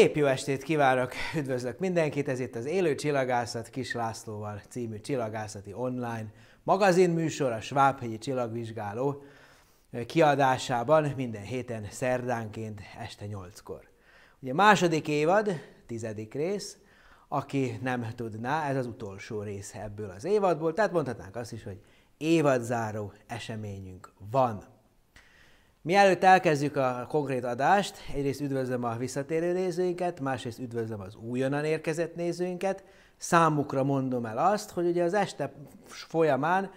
Szép jó estét kívánok, üdvözlök mindenkit, ez itt az Élő Csillagászat Kis Lászlóval című csillagászati online műsor, a Svábhegyi Csillagvizsgáló kiadásában minden héten szerdánként este 8-kor. Ugye második évad, tizedik rész, aki nem tudná, ez az utolsó rész ebből az évadból, tehát mondhatnánk azt is, hogy évadzáró eseményünk van. Mielőtt elkezdjük a konkrét adást, egyrészt üdvözlöm a visszatérő nézőinket, másrészt üdvözlöm az újonnan érkezett nézőinket. Számukra mondom el azt, hogy ugye az este folyamán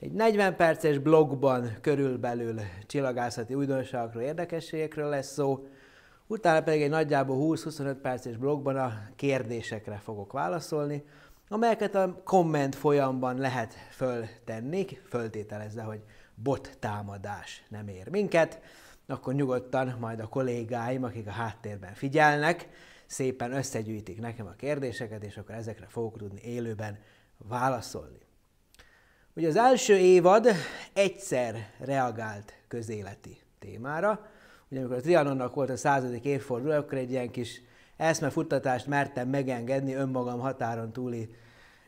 egy 40 perces blogban körülbelül csillagászati újdonságokról, érdekességekről lesz szó, utána pedig egy nagyjából 20-25 perces blogban a kérdésekre fogok válaszolni, amelyeket a komment folyamban lehet föltenni, föltételezze, hogy bot támadás nem ér minket, akkor nyugodtan majd a kollégáim, akik a háttérben figyelnek, szépen összegyűjtik nekem a kérdéseket, és akkor ezekre fogok tudni élőben válaszolni. Ugye az első évad egyszer reagált közéleti témára, ugye amikor a Trianonnak volt a századik évforduló, akkor egy ilyen kis eszmefuttatást mertem megengedni önmagam határon túli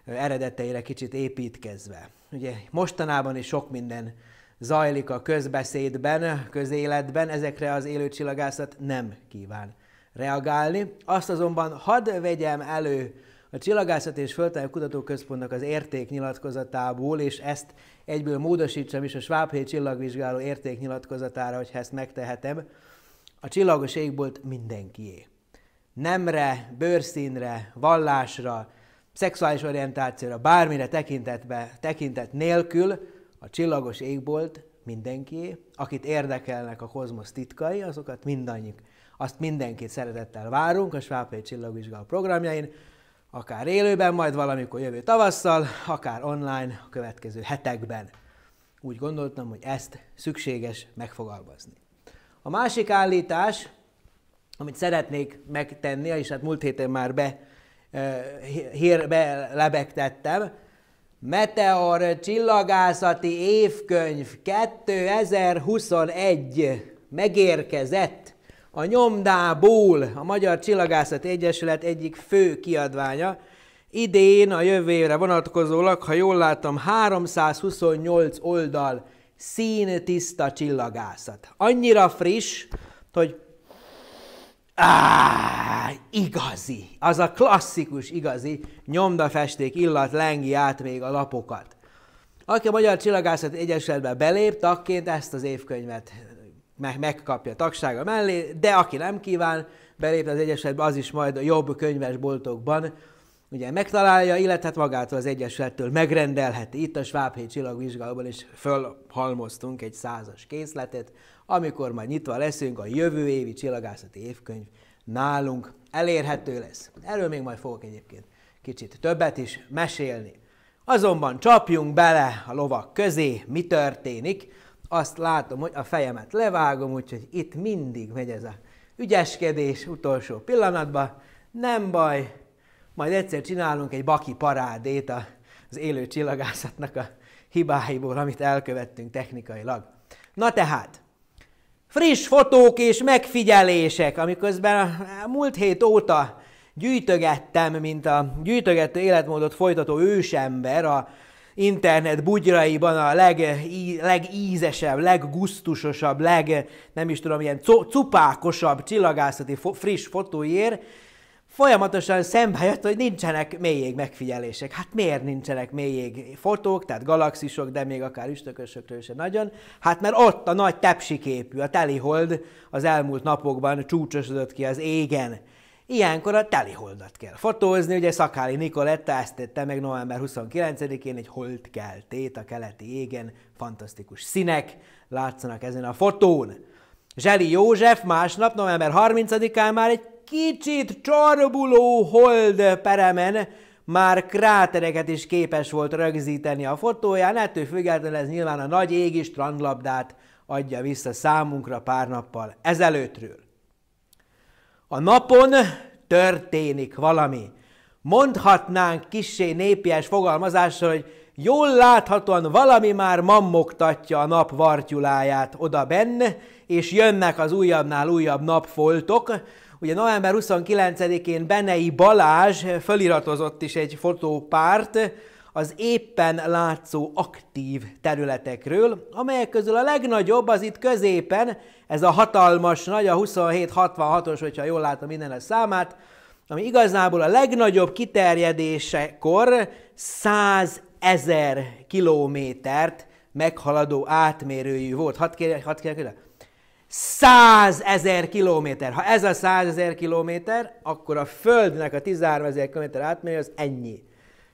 eredeteire kicsit építkezve. Ugye mostanában is sok minden zajlik a közbeszédben, közéletben, ezekre az élőcsillagászat nem kíván reagálni. Azt azonban hadd vegyem elő a Csillagászat és Földtájú Kutatóközpontnak az értéknyilatkozatából, és ezt egyből módosítsam is a Svábhely csillagvizsgáló értéknyilatkozatára, hogyha ezt megtehetem. A csillagos égbolt mindenkié. Nemre, bőrszínre, vallásra, szexuális orientációra, bármire tekintetbe, tekintet nélkül, a csillagos égbolt mindenkié, akit érdekelnek a kozmosz titkai, azokat mindannyiuk. Azt mindenkit szeretettel várunk a Svábhely Csillagvizsgál programjain, akár élőben, majd valamikor jövő tavasszal, akár online a következő hetekben. Úgy gondoltam, hogy ezt szükséges megfogalmazni. A másik állítás, amit szeretnék megtenni, és hát múlt héten már be, hírbe eh, lebegtettem, Meteor csillagászati évkönyv 2021 megérkezett a nyomdából a Magyar Csillagászati Egyesület egyik fő kiadványa. Idén a jövő évre vonatkozólag, ha jól látom, 328 oldal színtiszta csillagászat. Annyira friss, hogy Á, igazi, az a klasszikus igazi nyomdafesték illat lengi át még a lapokat. Aki a Magyar Csillagászat Egyesületbe belép, tagként ezt az évkönyvet meg, megkapja tagsága mellé, de aki nem kíván belépni az Egyesületbe, az is majd a jobb könyvesboltokban ugye megtalálja, illetve hát magától az Egyesülettől megrendelheti. Itt a Svábhely csillagvizsgálóban is fölhalmoztunk egy százas készletet, amikor majd nyitva leszünk, a jövő évi csillagászati évkönyv nálunk elérhető lesz. Erről még majd fogok egyébként kicsit többet is mesélni. Azonban csapjunk bele a lovak közé, mi történik. Azt látom, hogy a fejemet levágom, úgyhogy itt mindig megy ez a ügyeskedés utolsó pillanatban. Nem baj, majd egyszer csinálunk egy baki parádét az élő csillagászatnak a hibáiból, amit elkövettünk technikailag. Na tehát, friss fotók és megfigyelések, amiközben múlt hét óta gyűjtögettem, mint a gyűjtögető életmódot folytató ősember a internet bugyraiban a leg, í, legízesebb, leggusztusosabb, leg, nem is tudom, ilyen cupákosabb csillagászati fo, friss fotóért folyamatosan szembe jött, hogy nincsenek mélyég megfigyelések. Hát miért nincsenek mélyég fotók, tehát galaxisok, de még akár üstökösökről sem nagyon? Hát mert ott a nagy tepsiképű, a telihold az elmúlt napokban csúcsosodott ki az égen. Ilyenkor a teliholdat kell fotózni, ugye Szakáli Nikoletta ezt tette meg november 29-én, egy holdkeltét a keleti égen, fantasztikus színek látszanak ezen a fotón. Zseli József másnap, november 30-án már egy kicsit csarbuló hold peremen már krátereket is képes volt rögzíteni a fotóján, ettől függetlenül ez nyilván a nagy égi strandlabdát adja vissza számunkra pár nappal ezelőttről. A napon történik valami. Mondhatnánk kissé népies fogalmazással, hogy jól láthatóan valami már mammogtatja a nap vartyuláját oda benne, és jönnek az újabbnál újabb napfoltok, Ugye november 29-én Benei Balázs föliratozott is egy fotópárt az éppen látszó aktív területekről, amelyek közül a legnagyobb az itt középen, ez a hatalmas nagy, a 2766-os, hogyha jól látom minden a számát, ami igazából a legnagyobb kiterjedésekor 100 ezer kilométert meghaladó átmérőjű volt. Hadd kérjek, hadd kérjek, 100 ezer kilométer. Ha ez a 100 ezer kilométer, akkor a Földnek a 13 ezer kilométer átmérő az ennyi.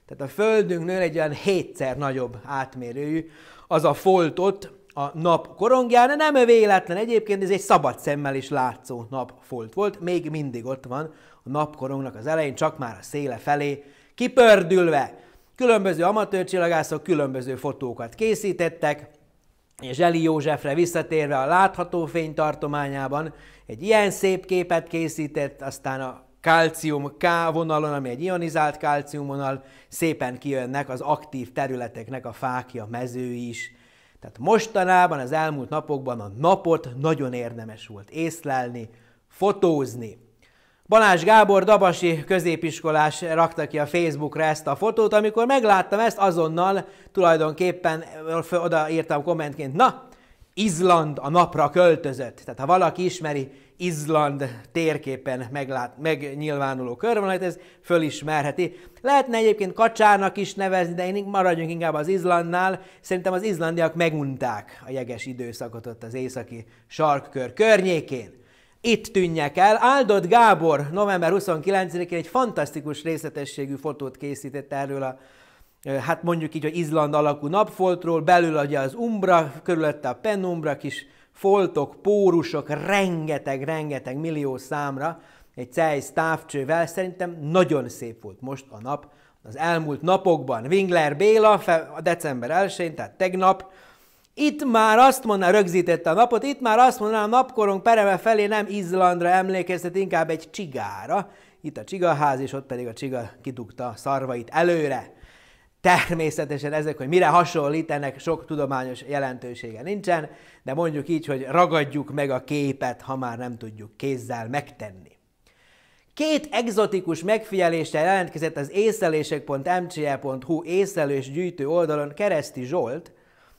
Tehát a Földünk nő egy olyan hétszer nagyobb átmérőjű az a foltot a nap korongján, de nem véletlen egyébként, ez egy szabad szemmel is látszó napfolt volt, még mindig ott van a napkorongnak az elején, csak már a széle felé kipördülve. Különböző amatőrcsillagászok különböző fotókat készítettek, és Eli Józsefre visszatérve a látható fény tartományában egy ilyen szép képet készített, aztán a kalcium K vonalon, ami egy ionizált kalcium vonal, szépen kijönnek az aktív területeknek a fákja, mező is. Tehát mostanában, az elmúlt napokban a napot nagyon érdemes volt észlelni, fotózni. Balázs Gábor Dabasi középiskolás rakta ki a Facebookra ezt a fotót, amikor megláttam ezt, azonnal tulajdonképpen odaírtam kommentként, na, Izland a napra költözött. Tehát ha valaki ismeri Izland térképen meglát, megnyilvánuló körvonalat, ez fölismerheti. Lehetne egyébként kacsárnak is nevezni, de én maradjunk inkább az Izlandnál. Szerintem az izlandiak megunták a jeges időszakot ott az északi sarkkör környékén itt tűnjek el. Áldott Gábor november 29-én egy fantasztikus részletességű fotót készített erről a hát mondjuk így, hogy Izland alakú napfoltról, belül ugye az umbra, körülötte a penumbra, kis foltok, pórusok, rengeteg, rengeteg millió számra, egy Zeiss távcsővel, szerintem nagyon szép volt most a nap, az elmúlt napokban. Wingler Béla a december 1-én, tehát tegnap, itt már azt mondaná, rögzítette a napot, itt már azt mondaná, a napkorong pereme felé nem Izlandra emlékeztet, inkább egy csigára. Itt a csigaház, és ott pedig a csiga kidugta szarvait előre. Természetesen ezek, hogy mire hasonlít, ennek sok tudományos jelentősége nincsen, de mondjuk így, hogy ragadjuk meg a képet, ha már nem tudjuk kézzel megtenni. Két egzotikus megfigyeléssel jelentkezett az észelések.mce.hu észelős gyűjtő oldalon Kereszti Zsolt,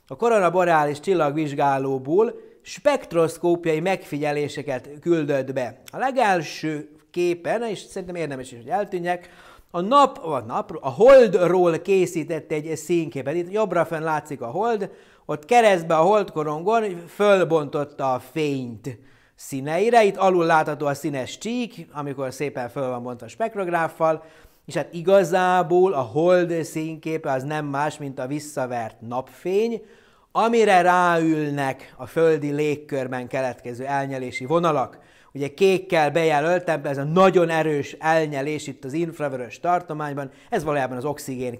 a koronaboreális csillagvizsgálóból spektroszkópiai megfigyeléseket küldött be. A legelső képen, és szerintem érdemes is, hogy eltűnjek, a nap, a, nap, a holdról készített egy színképet. Itt jobbra fenn látszik a hold, ott keresztbe a holdkorongon fölbontotta a fényt színeire. Itt alul látható a színes csík, amikor szépen föl van bontva a spektrográffal, és hát igazából a hold színképe az nem más, mint a visszavert napfény, amire ráülnek a földi légkörben keletkező elnyelési vonalak. Ugye kékkel bejelöltem, ez a nagyon erős elnyelés itt az infravörös tartományban, ez valójában az oxigén,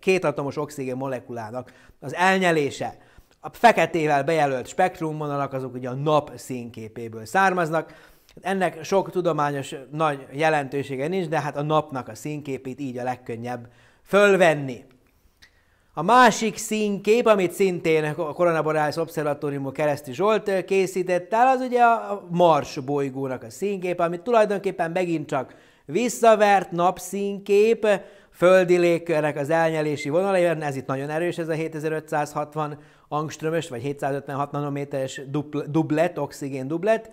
kétatomos oxigén molekulának az elnyelése. A feketével bejelölt spektrumvonalak azok ugye a nap színképéből származnak, ennek sok tudományos nagy jelentősége nincs, de hát a napnak a színképét így a legkönnyebb fölvenni. A másik színkép, amit szintén a Koronaborális Observatóriumon Kereszti Zsolt készített el, az ugye a Mars bolygónak a színkép, amit tulajdonképpen megint csak visszavert napszínkép, földi légkörnek az elnyelési vonalaiban, ez itt nagyon erős, ez a 7560 angströmös vagy 756 nanométeres dublet, oxigén dublet,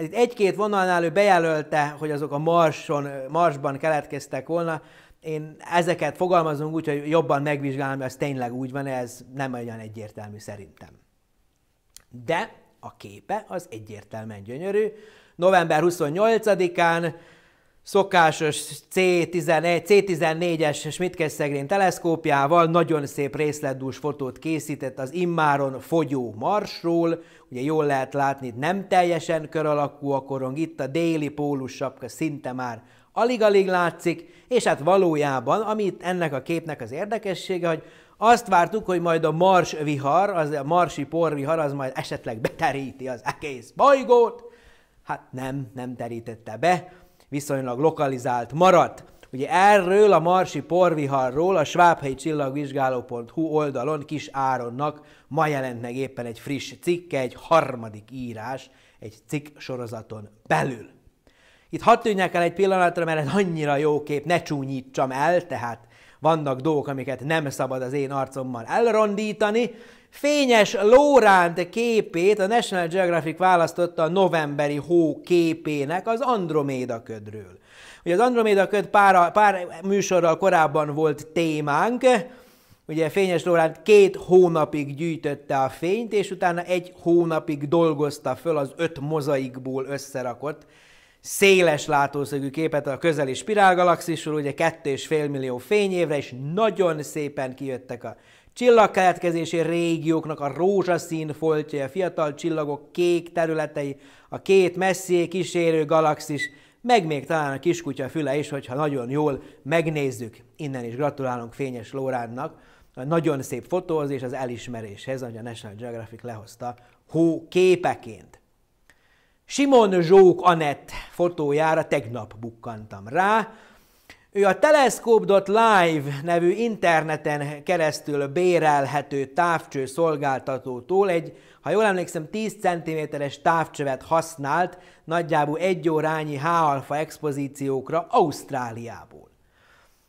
Hát itt egy-két vonalnál ő bejelölte, hogy azok a marson, marsban keletkeztek volna. Én ezeket fogalmazom úgy, hogy jobban megvizsgálom, hogy ez tényleg úgy van, ez nem olyan egyértelmű szerintem. De a képe az egyértelműen gyönyörű. November 28-án szokásos C11, C14-es schmidt szegrény teleszkópjával nagyon szép részletdús fotót készített az immáron fogyó marsról, ugye jól lehet látni, nem teljesen kör alakú a korong, itt a déli pólus sapka szinte már alig-alig látszik, és hát valójában, amit ennek a képnek az érdekessége, hogy azt vártuk, hogy majd a mars vihar, az a marsi porvihar, az majd esetleg beteríti az egész bolygót, hát nem, nem terítette be, viszonylag lokalizált maradt. Ugye erről a marsi porviharról a svábhelyi csillagvizsgáló.hu oldalon Kis Áronnak ma jelent meg éppen egy friss cikke, egy harmadik írás egy cikk sorozaton belül. Itt hadd tűnjek el egy pillanatra, mert ez annyira jó kép, ne csúnyítsam el, tehát vannak dolgok, amiket nem szabad az én arcommal elrondítani, fényes Lóránt képét a National Geographic választotta a novemberi hó képének az Androméda ködről. Ugye az Androméda köd pár, pár műsorral korábban volt témánk, Ugye Fényes Lóránt két hónapig gyűjtötte a fényt, és utána egy hónapig dolgozta föl az öt mozaikból összerakott széles látószögű képet a közeli spirálgalaxisról, ugye 2,5 millió fényévre, és nagyon szépen kijöttek a Csillagkeletkezési régióknak a rózsaszín foltja, a fiatal csillagok kék területei, a két messzi kísérő galaxis, meg még talán a kiskutya füle is, hogyha nagyon jól megnézzük. Innen is gratulálunk Fényes Lórádnak, a nagyon szép fotóhoz és az elismeréshez, ahogy a National Geographic lehozta hó képeként. Simon Zsók Anett fotójára tegnap bukkantam rá, ő a Telescope.live nevű interneten keresztül bérelhető távcső szolgáltatótól egy, ha jól emlékszem, 10 cm-es távcsövet használt nagyjából egy órányi H-alfa expozíciókra Ausztráliából.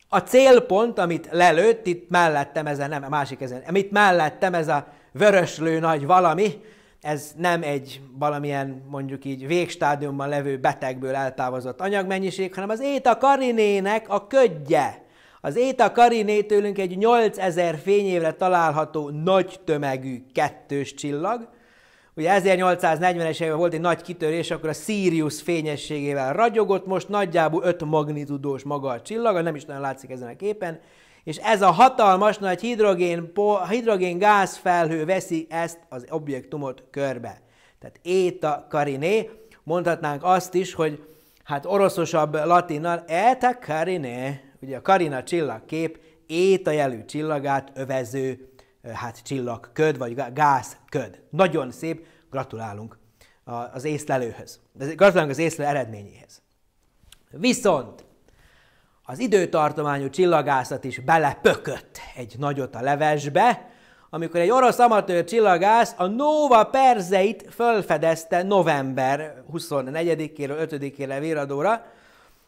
A célpont, amit lelőtt, itt mellettem ezen, nem, a másik ezen, amit mellettem ez a vöröslő nagy valami, ez nem egy valamilyen mondjuk így végstádiumban levő betegből eltávozott anyagmennyiség, hanem az éta karinének a ködje. Az éta kariné tőlünk egy 8000 fényévre található nagy tömegű kettős csillag, Ugye 1840-es években volt egy nagy kitörés, akkor a Sirius fényességével ragyogott, most nagyjából 5 magnitudós maga a csillag, nem is nagyon látszik ezen a képen, és ez a hatalmas nagy hidrogén, hidrogén gázfelhő veszi ezt az objektumot körbe. Tehát éta kariné, mondhatnánk azt is, hogy hát oroszosabb latinnal Éta kariné, ugye a karina csillagkép éta jelű csillagát övező hát csillagköd, vagy gázköd. Nagyon szép, gratulálunk az észlelőhöz. Gratulálunk az észlelő eredményéhez. Viszont az időtartományú csillagászat is belepökött egy nagyot a levesbe, amikor egy orosz amatőr csillagász a Nova Perzeit fölfedezte november 24-éről 5-ére viradóra.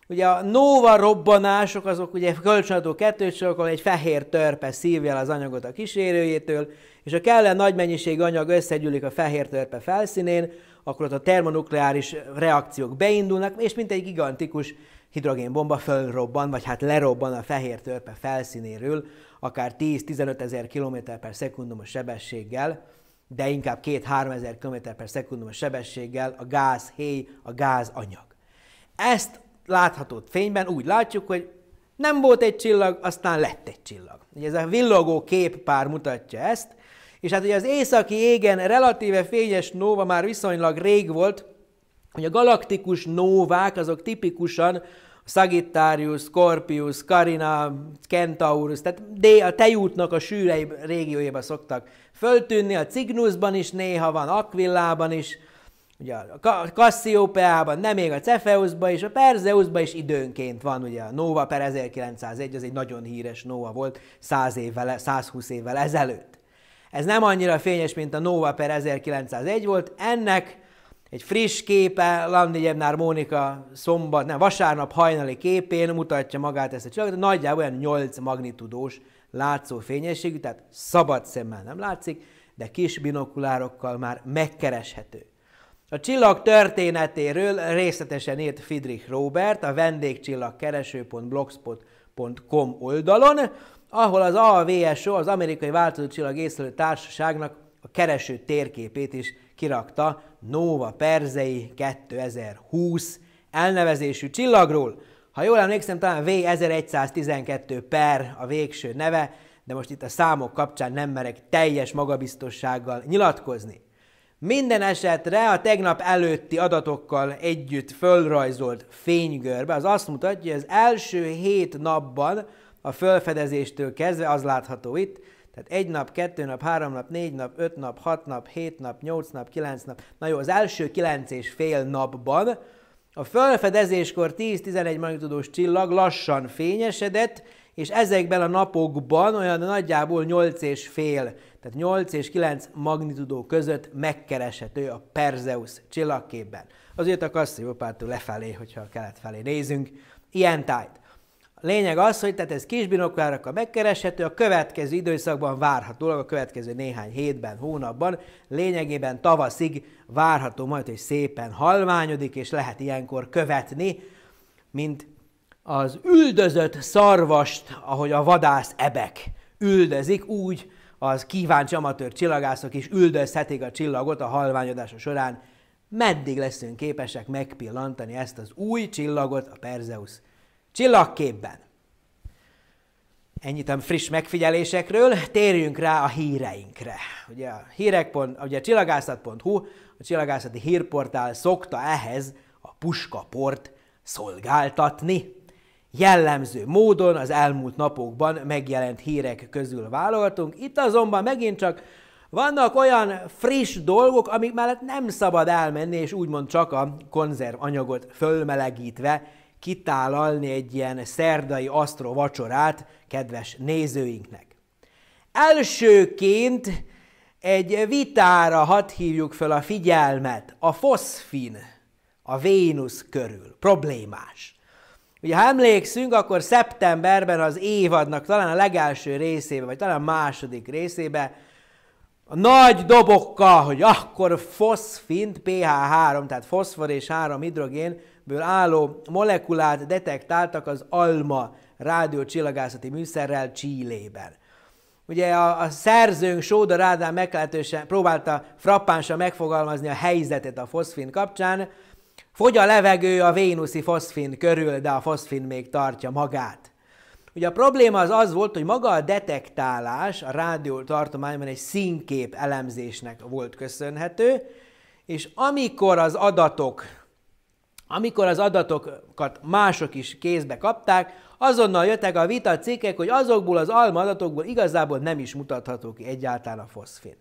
Ugye a Nova robbanások azok ugye kölcsönadó kettősorokon egy fehér törpe szívja az anyagot a kísérőjétől, és a kellene nagy mennyiség anyag összegyűlik a fehér törpe felszínén, akkor ott a termonukleáris reakciók beindulnak, és mint egy gigantikus hidrogénbomba fölrobban, vagy hát lerobban a fehér törpe felszínéről, akár 10-15 ezer km per szekundumos sebességgel, de inkább 2-3 ezer km per szekundumos sebességgel a gáz héj, a gáz anyag. Ezt látható fényben úgy látjuk, hogy nem volt egy csillag, aztán lett egy csillag. Ugye ez a villogó képpár mutatja ezt, és hát ugye az északi égen relatíve fényes nóva már viszonylag rég volt, hogy a galaktikus nóvák azok tipikusan Sagittarius, Scorpius, Carina, Centaurus, tehát de a tejútnak a sűrei régiójába szoktak föltűnni, a Cygnusban is néha van, Aquillában is, ugye a Cassiopeában, nem még a Cepheusban és a Perzeusban is időnként van, ugye a Nova per 1901, az egy nagyon híres Nova volt 100 évvel, 120 e, évvel ezelőtt. Ez nem annyira fényes, mint a Nova per 1901 volt, ennek egy friss képe, Landi Gyebnár Mónika szombat, nem, vasárnap hajnali képén mutatja magát ezt a csillagot, nagyjából olyan 8 magnitudós látszó fényességű, tehát szabad szemmel nem látszik, de kis binokulárokkal már megkereshető. A csillag történetéről részletesen írt Friedrich Robert a vendégcsillagkereső.blogspot.com oldalon, ahol az AVSO, az Amerikai Változó Csillag Észlelő Társaságnak a kereső térképét is kirakta Nova Perzei 2020 elnevezésű csillagról. Ha jól emlékszem, talán V1112 per a végső neve, de most itt a számok kapcsán nem merek teljes magabiztossággal nyilatkozni. Minden esetre a tegnap előtti adatokkal együtt fölrajzolt fénygörbe az azt mutatja, hogy az első hét napban a fölfedezéstől kezdve, az látható itt, tehát egy nap, kettő nap, három nap, négy nap, öt nap, hat nap, hét nap, nyolc nap, kilenc nap. Na jó, az első kilenc és fél napban a felfedezéskor 10-11 magnitudós csillag lassan fényesedett, és ezekben a napokban olyan nagyjából 8 és fél, tehát 8 és 9 magnitudó között megkereshető a Perseus csillagképben. Azért a Kassziopától lefelé, hogyha a kelet felé nézünk, ilyen tájt lényeg az, hogy tehát ez kisbinoklárakkal megkereshető, a következő időszakban várható, a következő néhány hétben, hónapban, lényegében tavaszig várható majd, hogy szépen halványodik, és lehet ilyenkor követni, mint az üldözött szarvast, ahogy a vadász ebek üldözik, úgy az kíváncsi amatőr csillagászok is üldözhetik a csillagot a halványodása során. Meddig leszünk képesek megpillantani ezt az új csillagot, a Perzeus? Csillagképben. Ennyit a friss megfigyelésekről, térjünk rá a híreinkre. Ugye a hírek, ugye a csillagászat.hu, a csillagászati hírportál szokta ehhez a puskaport szolgáltatni. Jellemző módon az elmúlt napokban megjelent hírek közül válogatunk, itt azonban megint csak vannak olyan friss dolgok, amik mellett nem szabad elmenni, és úgymond csak a konzervanyagot fölmelegítve kitálalni egy ilyen szerdai asztro vacsorát kedves nézőinknek. Elsőként egy vitára hadd hívjuk fel a figyelmet, a foszfin a Vénusz körül, problémás. Ugye ha emlékszünk, akkor szeptemberben az évadnak talán a legelső részébe, vagy talán a második részébe a nagy dobokkal, hogy akkor foszfint, pH3, tehát foszfor és 3 hidrogén ből álló molekulát detektáltak az ALMA rádiócsillagászati műszerrel Csillében. Ugye a, a szerzőnk Sóda Rádán meglehetősen próbálta frappánsan megfogalmazni a helyzetet a foszfin kapcsán. Fogy a levegő a vénuszi foszfin körül, de a foszfin még tartja magát. Ugye a probléma az az volt, hogy maga a detektálás a rádió tartományban egy színkép elemzésnek volt köszönhető, és amikor az adatok amikor az adatokat mások is kézbe kapták, azonnal jöttek a vita cikkek, hogy azokból az alma adatokból igazából nem is mutatható ki egyáltalán a foszfin.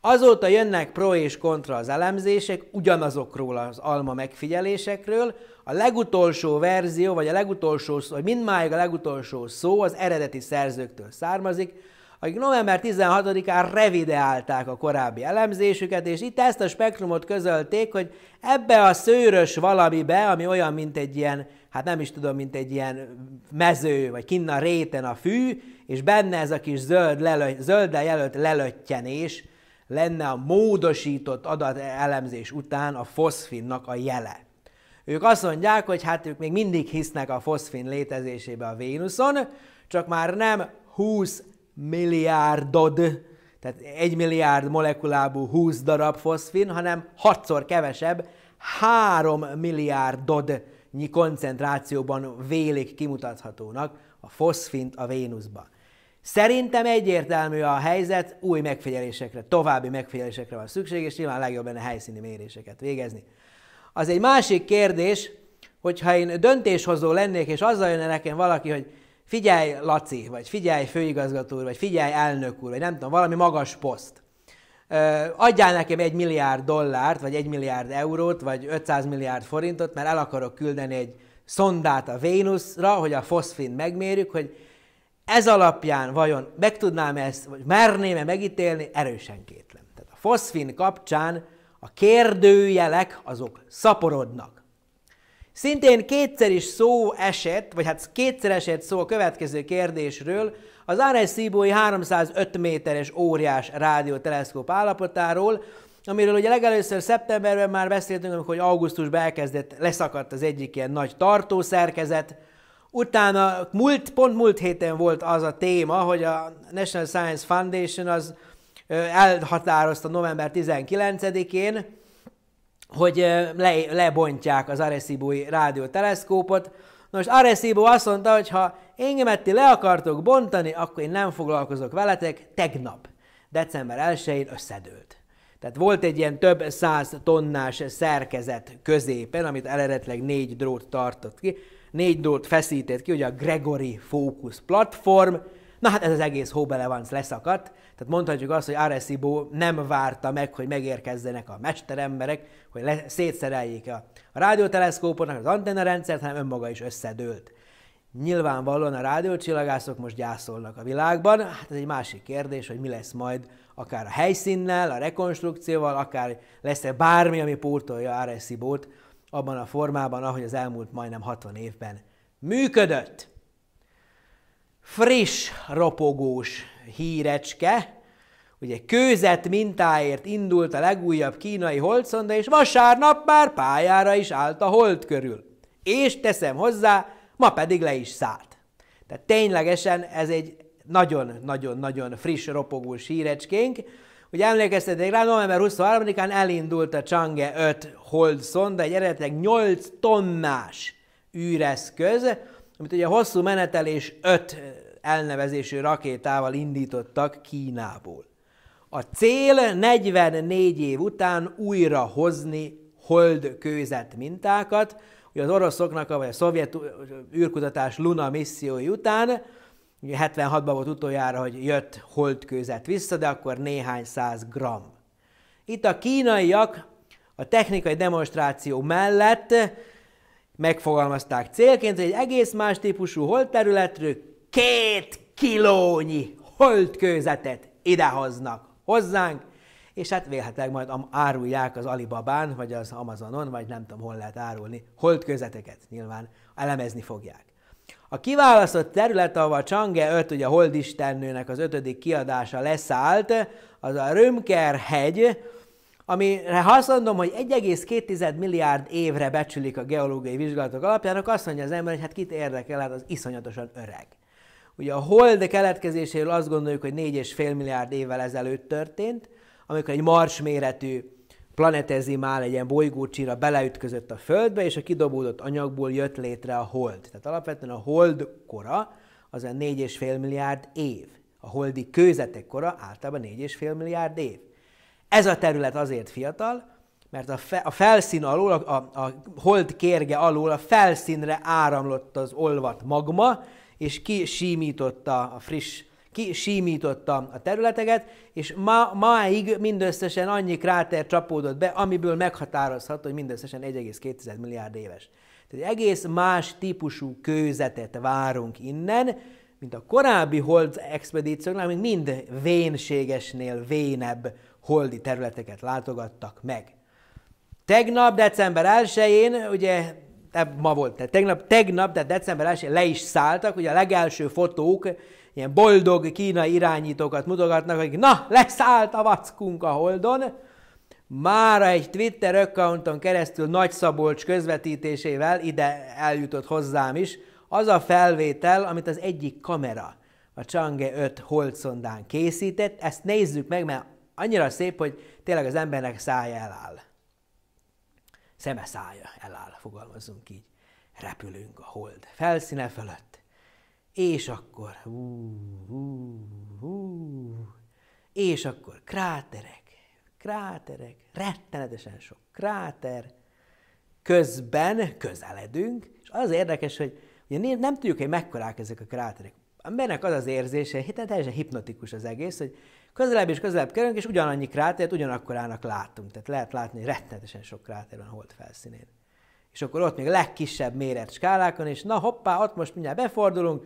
Azóta jönnek pro és kontra az elemzések ugyanazokról az alma megfigyelésekről. A legutolsó verzió, vagy a legutolsó, vagy mindmáig a legutolsó szó az eredeti szerzőktől származik, akik november 16-án revideálták a korábbi elemzésüket, és itt ezt a spektrumot közölték, hogy ebbe a szőrös valamibe, ami olyan, mint egy ilyen, hát nem is tudom, mint egy ilyen mező, vagy kinn a réten a fű, és benne ez a kis zöld lelö, zölddel jelölt lelöttyenés lenne a módosított adatelemzés után a foszfinnak a jele. Ők azt mondják, hogy hát ők még mindig hisznek a foszfin létezésébe a Vénuszon, csak már nem 20 milliárdod, tehát egy milliárd molekulábú 20 darab foszfin, hanem 6-szor kevesebb, 3 nyi koncentrációban vélik kimutathatónak a foszfint a Vénuszba. Szerintem egyértelmű a helyzet, új megfigyelésekre, további megfigyelésekre van szükség, és nyilván legjobb benne helyszíni méréseket végezni. Az egy másik kérdés, hogyha én döntéshozó lennék, és azzal jönne nekem valaki, hogy figyelj Laci, vagy figyelj főigazgató úr, vagy figyelj elnök úr, vagy nem tudom, valami magas poszt. Adjál nekem egy milliárd dollárt, vagy egy milliárd eurót, vagy 500 milliárd forintot, mert el akarok küldeni egy szondát a Vénuszra, hogy a foszfin megmérjük, hogy ez alapján vajon meg tudnám ezt, vagy merném-e megítélni, erősen kétlem. Tehát a foszfin kapcsán a kérdőjelek azok szaporodnak. Szintén kétszer is szó esett, vagy hát kétszer esett szó a következő kérdésről, az RSC-bói 305 méteres óriás rádióteleszkóp állapotáról, amiről ugye legelőször szeptemberben már beszéltünk, amikor hogy augusztusban elkezdett, leszakadt az egyik ilyen nagy tartószerkezet, Utána múlt, pont múlt héten volt az a téma, hogy a National Science Foundation az elhatározta november 19-én, hogy le, lebontják az Arecibo-i rádióteleszkópot. Nos, Arecibo azt mondta, hogy ha engemet ti le akartok bontani, akkor én nem foglalkozok veletek tegnap, december 1-én összedőlt. Tehát volt egy ilyen több száz tonnás szerkezet középen, amit eredetleg négy drót tartott ki, négy drót feszített ki, ugye a Gregory Focus platform, na hát ez az egész hóbelevánc leszakadt, tehát mondhatjuk azt, hogy Arecibo nem várta meg, hogy megérkezzenek a mesteremberek, hogy le- szétszereljék a, a rádióteleszkópoknak az antennarendszert, hanem önmaga is összedőlt. Nyilvánvalóan a rádiócsillagászok most gyászolnak a világban, hát ez egy másik kérdés, hogy mi lesz majd akár a helyszínnel, a rekonstrukcióval, akár lesz-e bármi, ami pótolja Arecibo-t abban a formában, ahogy az elmúlt majdnem 60 évben működött. Friss, ropogós hírecske, ugye kőzet mintáért indult a legújabb kínai holdszonda, és vasárnap már pályára is állt a hold körül. És teszem hozzá, ma pedig le is szállt. Tehát ténylegesen ez egy nagyon-nagyon-nagyon friss, ropogós sírecskénk. Ugye emlékeztetek rá, november 23-án elindult a Chang'e 5 hold szonda, egy eredetileg 8 tonnás űreszköz, amit ugye hosszú menetelés 5 elnevezésű rakétával indítottak Kínából. A cél 44 év után újra hozni holdkőzet mintákat, ugye az oroszoknak, vagy a szovjet űrkutatás Luna missziói után, ugye 76-ban volt utoljára, hogy jött holdkőzet vissza, de akkor néhány száz gram. Itt a kínaiak a technikai demonstráció mellett megfogalmazták célként, hogy egy egész más típusú holdterületről két kilónyi holdkőzetet idehoznak hozzánk, és hát vélhetőleg majd árulják az Alibabán, vagy az Amazonon, vagy nem tudom, hol lehet árulni, holdközeteket nyilván elemezni fogják. A kiválasztott terület, ahol Csange 5, ugye a holdistennőnek az ötödik kiadása leszállt, az a Römker hegy, amire ha azt mondom, hogy 1,2 milliárd évre becsülik a geológiai vizsgálatok alapján, azt mondja az ember, hogy hát kit érdekel, hát az iszonyatosan öreg. Ugye a hold keletkezéséről azt gondoljuk, hogy 4,5 milliárd évvel ezelőtt történt, amikor egy mars méretű planetezimál, egy ilyen bolygócsira beleütközött a Földbe, és a kidobódott anyagból jött létre a hold. Tehát alapvetően a hold kora az a 4,5 milliárd év. A holdi kőzetek kora általában 4,5 milliárd év. Ez a terület azért fiatal, mert a, fe, a felszín alól, a, a hold kérge alól a felszínre áramlott az olvat magma, és kisímította a friss, símította a területeket, és ma, máig mindösszesen annyi kráter csapódott be, amiből meghatározható, hogy mindösszesen 1,2 milliárd éves. Tehát egy egész más típusú kőzetet várunk innen, mint a korábbi hold expedícióknál, amik mind vénségesnél vénebb holdi területeket látogattak meg. Tegnap, december 1-én, ugye ma volt, tehát tegnap, tegnap, tehát december 1 le is szálltak, hogy a legelső fotók ilyen boldog kínai irányítókat mutogatnak, hogy na, leszállt a vackunk a holdon, már egy Twitter accounton keresztül Nagy Szabolcs közvetítésével ide eljutott hozzám is, az a felvétel, amit az egyik kamera a Chang'e 5 holdszondán készített, ezt nézzük meg, mert annyira szép, hogy tényleg az embernek szája eláll szeme szája eláll, fogalmazunk így. Repülünk a hold felszíne fölött, és akkor, hú, hú, hú, és akkor kráterek, kráterek, rettenetesen sok kráter, közben közeledünk, és az érdekes, hogy ugye nem tudjuk, hogy mekkorák ezek a kráterek. A embernek az az érzése, teljesen hipnotikus az egész, hogy közelebb és közelebb kerülünk, és ugyanannyi krátert ugyanakkorának látunk. Tehát lehet látni rettenetesen sok kráter van a hold felszínén. És akkor ott még a legkisebb méret skálákon, és na hoppá, ott most mindjárt befordulunk,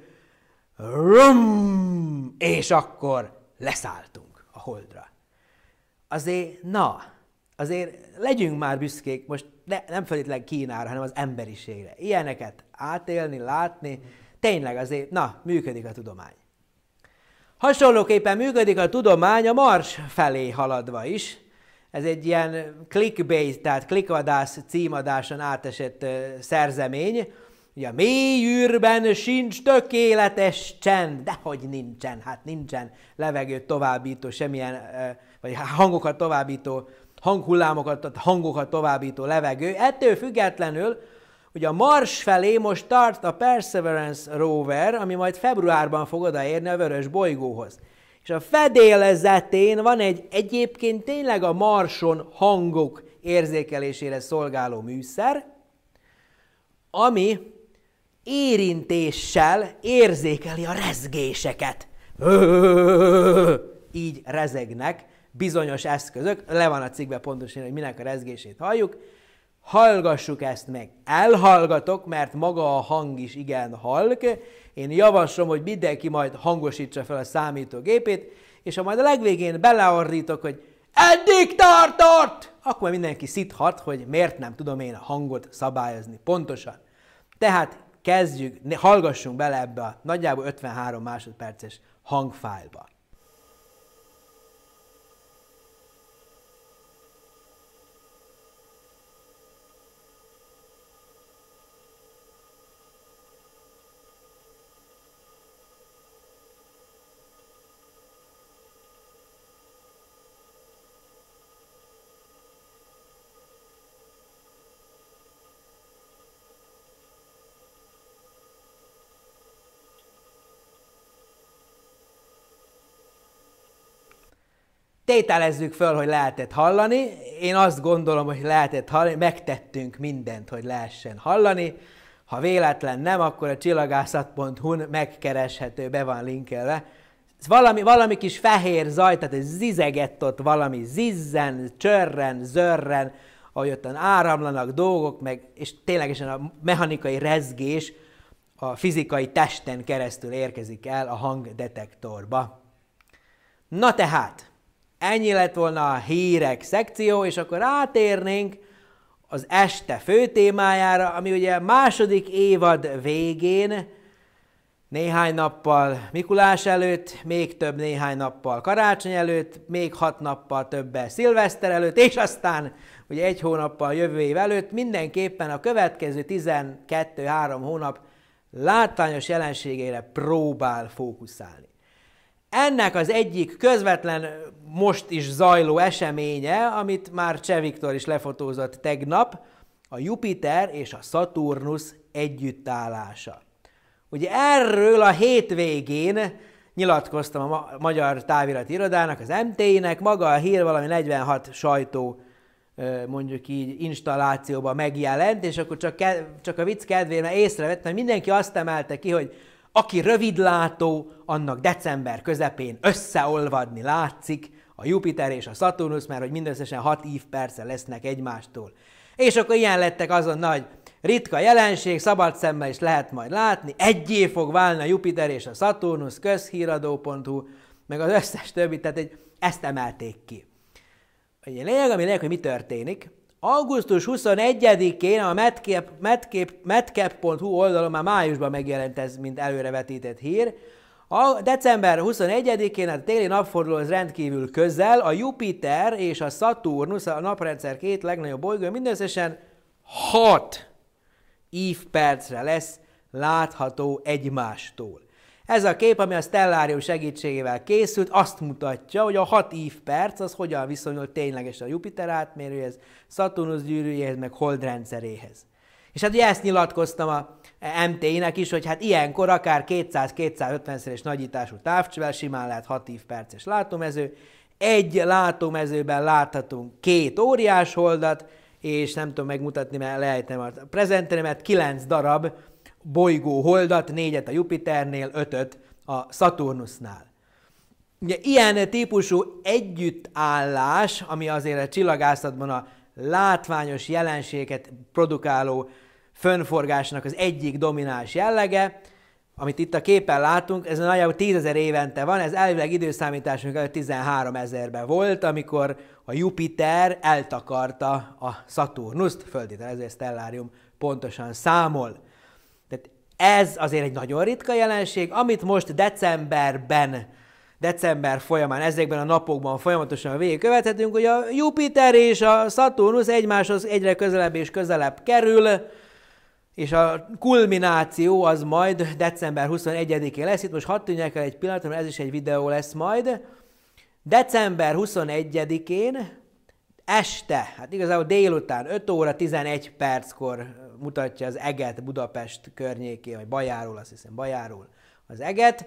rum, és akkor leszálltunk a holdra. Azért, na, azért legyünk már büszkék, most ne, nem feltétlenül Kínára, hanem az emberiségre. Ilyeneket átélni, látni, tényleg azért, na, működik a tudomány. Hasonlóképpen működik a tudomány a mars felé haladva is. Ez egy ilyen clickbait, tehát klikvadász címadáson átesett szerzemény. Ugye a mély űrben sincs tökéletes csend, dehogy nincsen, hát nincsen levegőt továbbító, semmilyen, vagy hangokat továbbító, hanghullámokat, hangokat továbbító levegő. Ettől függetlenül hogy a Mars felé most tart a Perseverance rover, ami majd februárban fog odaérni a vörös bolygóhoz. És a fedélzetén van egy egyébként tényleg a Marson hangok érzékelésére szolgáló műszer, ami érintéssel érzékeli a rezgéseket. Így rezegnek bizonyos eszközök, le van a cikkben pontosan, hogy minek a rezgését halljuk, hallgassuk ezt meg. Elhallgatok, mert maga a hang is igen halk. Én javaslom, hogy mindenki majd hangosítsa fel a számítógépét, és ha majd a legvégén beleordítok, hogy eddig tartott, akkor mindenki szithat, hogy miért nem tudom én a hangot szabályozni pontosan. Tehát kezdjük, hallgassunk bele ebbe a nagyjából 53 másodperces hangfájlba. tételezzük föl, hogy lehetett hallani. Én azt gondolom, hogy lehetett hallani, megtettünk mindent, hogy lehessen hallani. Ha véletlen nem, akkor a csillagászat.hu-n megkereshető, be van linkelve. Ez valami, valami kis fehér zaj, tehát ez zizegett ott valami, zizzen, csörren, zörren, ahogy ottan áramlanak dolgok, meg, és ténylegesen a mechanikai rezgés a fizikai testen keresztül érkezik el a hangdetektorba. Na tehát, Ennyi lett volna a hírek szekció, és akkor átérnénk az este fő témájára, ami ugye második évad végén, néhány nappal Mikulás előtt, még több néhány nappal karácsony előtt, még hat nappal többel szilveszter előtt, és aztán ugye egy hónappal jövő év előtt mindenképpen a következő 12-3 hónap látványos jelenségére próbál fókuszálni. Ennek az egyik közvetlen most is zajló eseménye, amit már Cseh Viktor is lefotózott tegnap, a Jupiter és a Saturnus együttállása. Ugye erről a hétvégén nyilatkoztam a Magyar Távirati Irodának, az MT-nek, maga a hír valami 46 sajtó mondjuk így installációban megjelent, és akkor csak, csak a vicc kedvére észrevettem, hogy mindenki azt emelte ki, hogy aki rövidlátó, annak december közepén összeolvadni látszik a Jupiter és a Saturnus, mert hogy mindösszesen 6 év perce lesznek egymástól. És akkor ilyen lettek azon nagy ritka jelenség, szabad szemmel is lehet majd látni, egyé fog válni a Jupiter és a Saturnus, közhíradó.hu, meg az összes többi, tehát egy, ezt emelték ki. Ugye lényeg, ami lényeg, hogy mi történik, Augusztus 21-én a medcap.hu oldalon már májusban megjelent ez, mint előrevetített hír. A december 21-én hát a téli az rendkívül közel a Jupiter és a Saturnus, a naprendszer két legnagyobb bolygó, mindösszesen 6 ív percre lesz látható egymástól. Ez a kép, ami a Stellarium segítségével készült, azt mutatja, hogy a 6 ív perc az hogyan viszonyul ténylegesen a Jupiter átmérőjéhez, Saturnus gyűrűjéhez, meg rendszeréhez. És hát ugye ezt nyilatkoztam a MT-nek is, hogy hát ilyenkor akár 200-250-szeres nagyítású távcsövel simán lehet 6 ív perces látómező. Egy látómezőben láthatunk két óriás holdat, és nem tudom megmutatni, mert leejtem a prezenteremet, 9 darab bolygó holdat, négyet a Jupiternél, ötöt a Saturnusnál. Ugye ilyen típusú együttállás, ami azért a csillagászatban a látványos jelenséget produkáló fönforgásnak az egyik domináns jellege, amit itt a képen látunk, ez nagyjából 10 évente van, ez elvileg időszámításunk előtt 13 ezerben volt, amikor a Jupiter eltakarta a földi ezért sztellárium pontosan számol. Ez azért egy nagyon ritka jelenség, amit most decemberben december folyamán, ezekben a napokban folyamatosan végigkövethetünk, hogy a Jupiter és a Saturnus egymáshoz egyre közelebb és közelebb kerül, és a kulmináció az majd december 21-én lesz. Itt most hadd tűnjek el egy pillanatra, mert ez is egy videó lesz majd. December 21-én este, hát igazából délután 5 óra 11 perckor mutatja az eget Budapest környékén, vagy Bajáról, azt hiszem Bajáról az eget,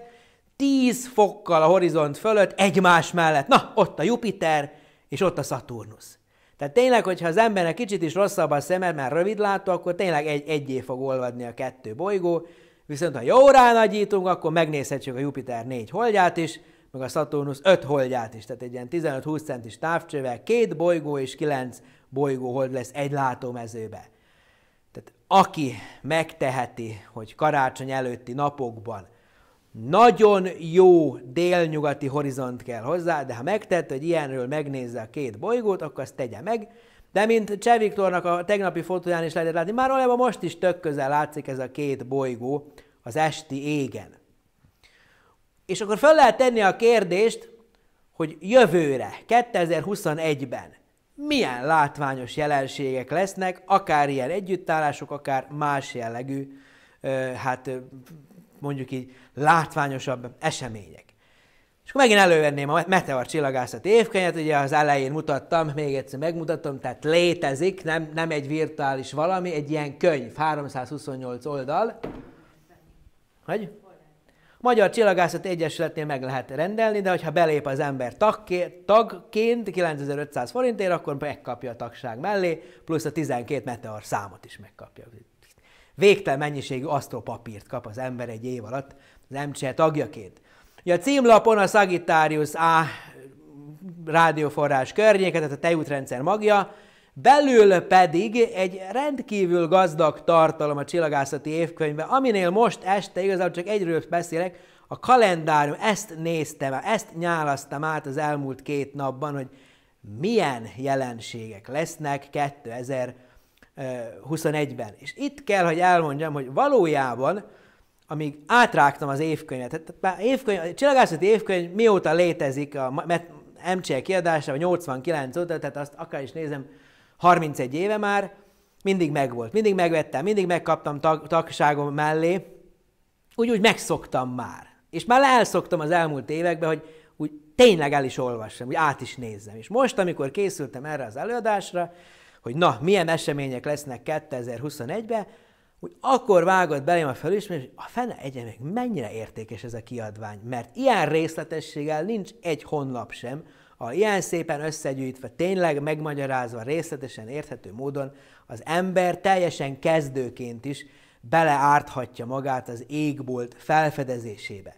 10 fokkal a horizont fölött egymás mellett, na, ott a Jupiter, és ott a Szaturnusz. Tehát tényleg, hogyha az embernek kicsit is rosszabb a szeme, mert rövidlátó, akkor tényleg egy, egyé fog olvadni a kettő bolygó, viszont ha jó ránagyítunk, akkor megnézhetjük a Jupiter négy holdját is, meg a Saturnus öt holdját is, tehát egy ilyen 15-20 centis távcsővel két bolygó és kilenc bolygó hold lesz egy látómezőben aki megteheti, hogy karácsony előtti napokban nagyon jó délnyugati horizont kell hozzá, de ha megtett, hogy ilyenről megnézze a két bolygót, akkor azt tegye meg. De mint Cseh Viktornak a tegnapi fotóján is lehetett látni, már olyan most is tök közel látszik ez a két bolygó az esti égen. És akkor fel lehet tenni a kérdést, hogy jövőre, 2021-ben milyen látványos jelenségek lesznek, akár ilyen együttállások, akár más jellegű, hát mondjuk így látványosabb események. És akkor megint elővenném a Meteor csillagászat évkönyvet, ugye az elején mutattam, még egyszer megmutatom, tehát létezik, nem, nem egy virtuális valami, egy ilyen könyv, 328 oldal. Hogy? Magyar Csillagászat Egyesületnél meg lehet rendelni, de hogyha belép az ember tagként, tagként 9500 forintért, akkor megkapja a tagság mellé, plusz a 12 meteor számot is megkapja. Végtelen mennyiségű papírt kap az ember egy év alatt az MCE tagjaként. a címlapon a Sagittarius A rádióforrás környéke, tehát a tejútrendszer magja, Belül pedig egy rendkívül gazdag tartalom a csillagászati évkönyvben, aminél most este igazából csak egyről beszélek, a kalendárium, ezt néztem, ezt nyálasztam át az elmúlt két napban, hogy milyen jelenségek lesznek 2021-ben. És itt kell, hogy elmondjam, hogy valójában, amíg átrágtam az évkönyvet, tehát már évkönyv, a csillagászati évkönyv mióta létezik a MCE kiadása, 89 óta, tehát azt akár is nézem, 31 éve már, mindig megvolt, mindig megvettem, mindig megkaptam tag, tagságom mellé, úgy, úgy megszoktam már. És már elszoktam az elmúlt években, hogy úgy tényleg el is olvassam, úgy át is nézzem. És most, amikor készültem erre az előadásra, hogy na, milyen események lesznek 2021-ben, úgy akkor vágott belém a felismerés, hogy a fene egyenek, mennyire értékes ez a kiadvány, mert ilyen részletességgel nincs egy honlap sem, a ilyen szépen összegyűjtve, tényleg megmagyarázva, részletesen érthető módon az ember teljesen kezdőként is beleárthatja magát az égbolt felfedezésébe.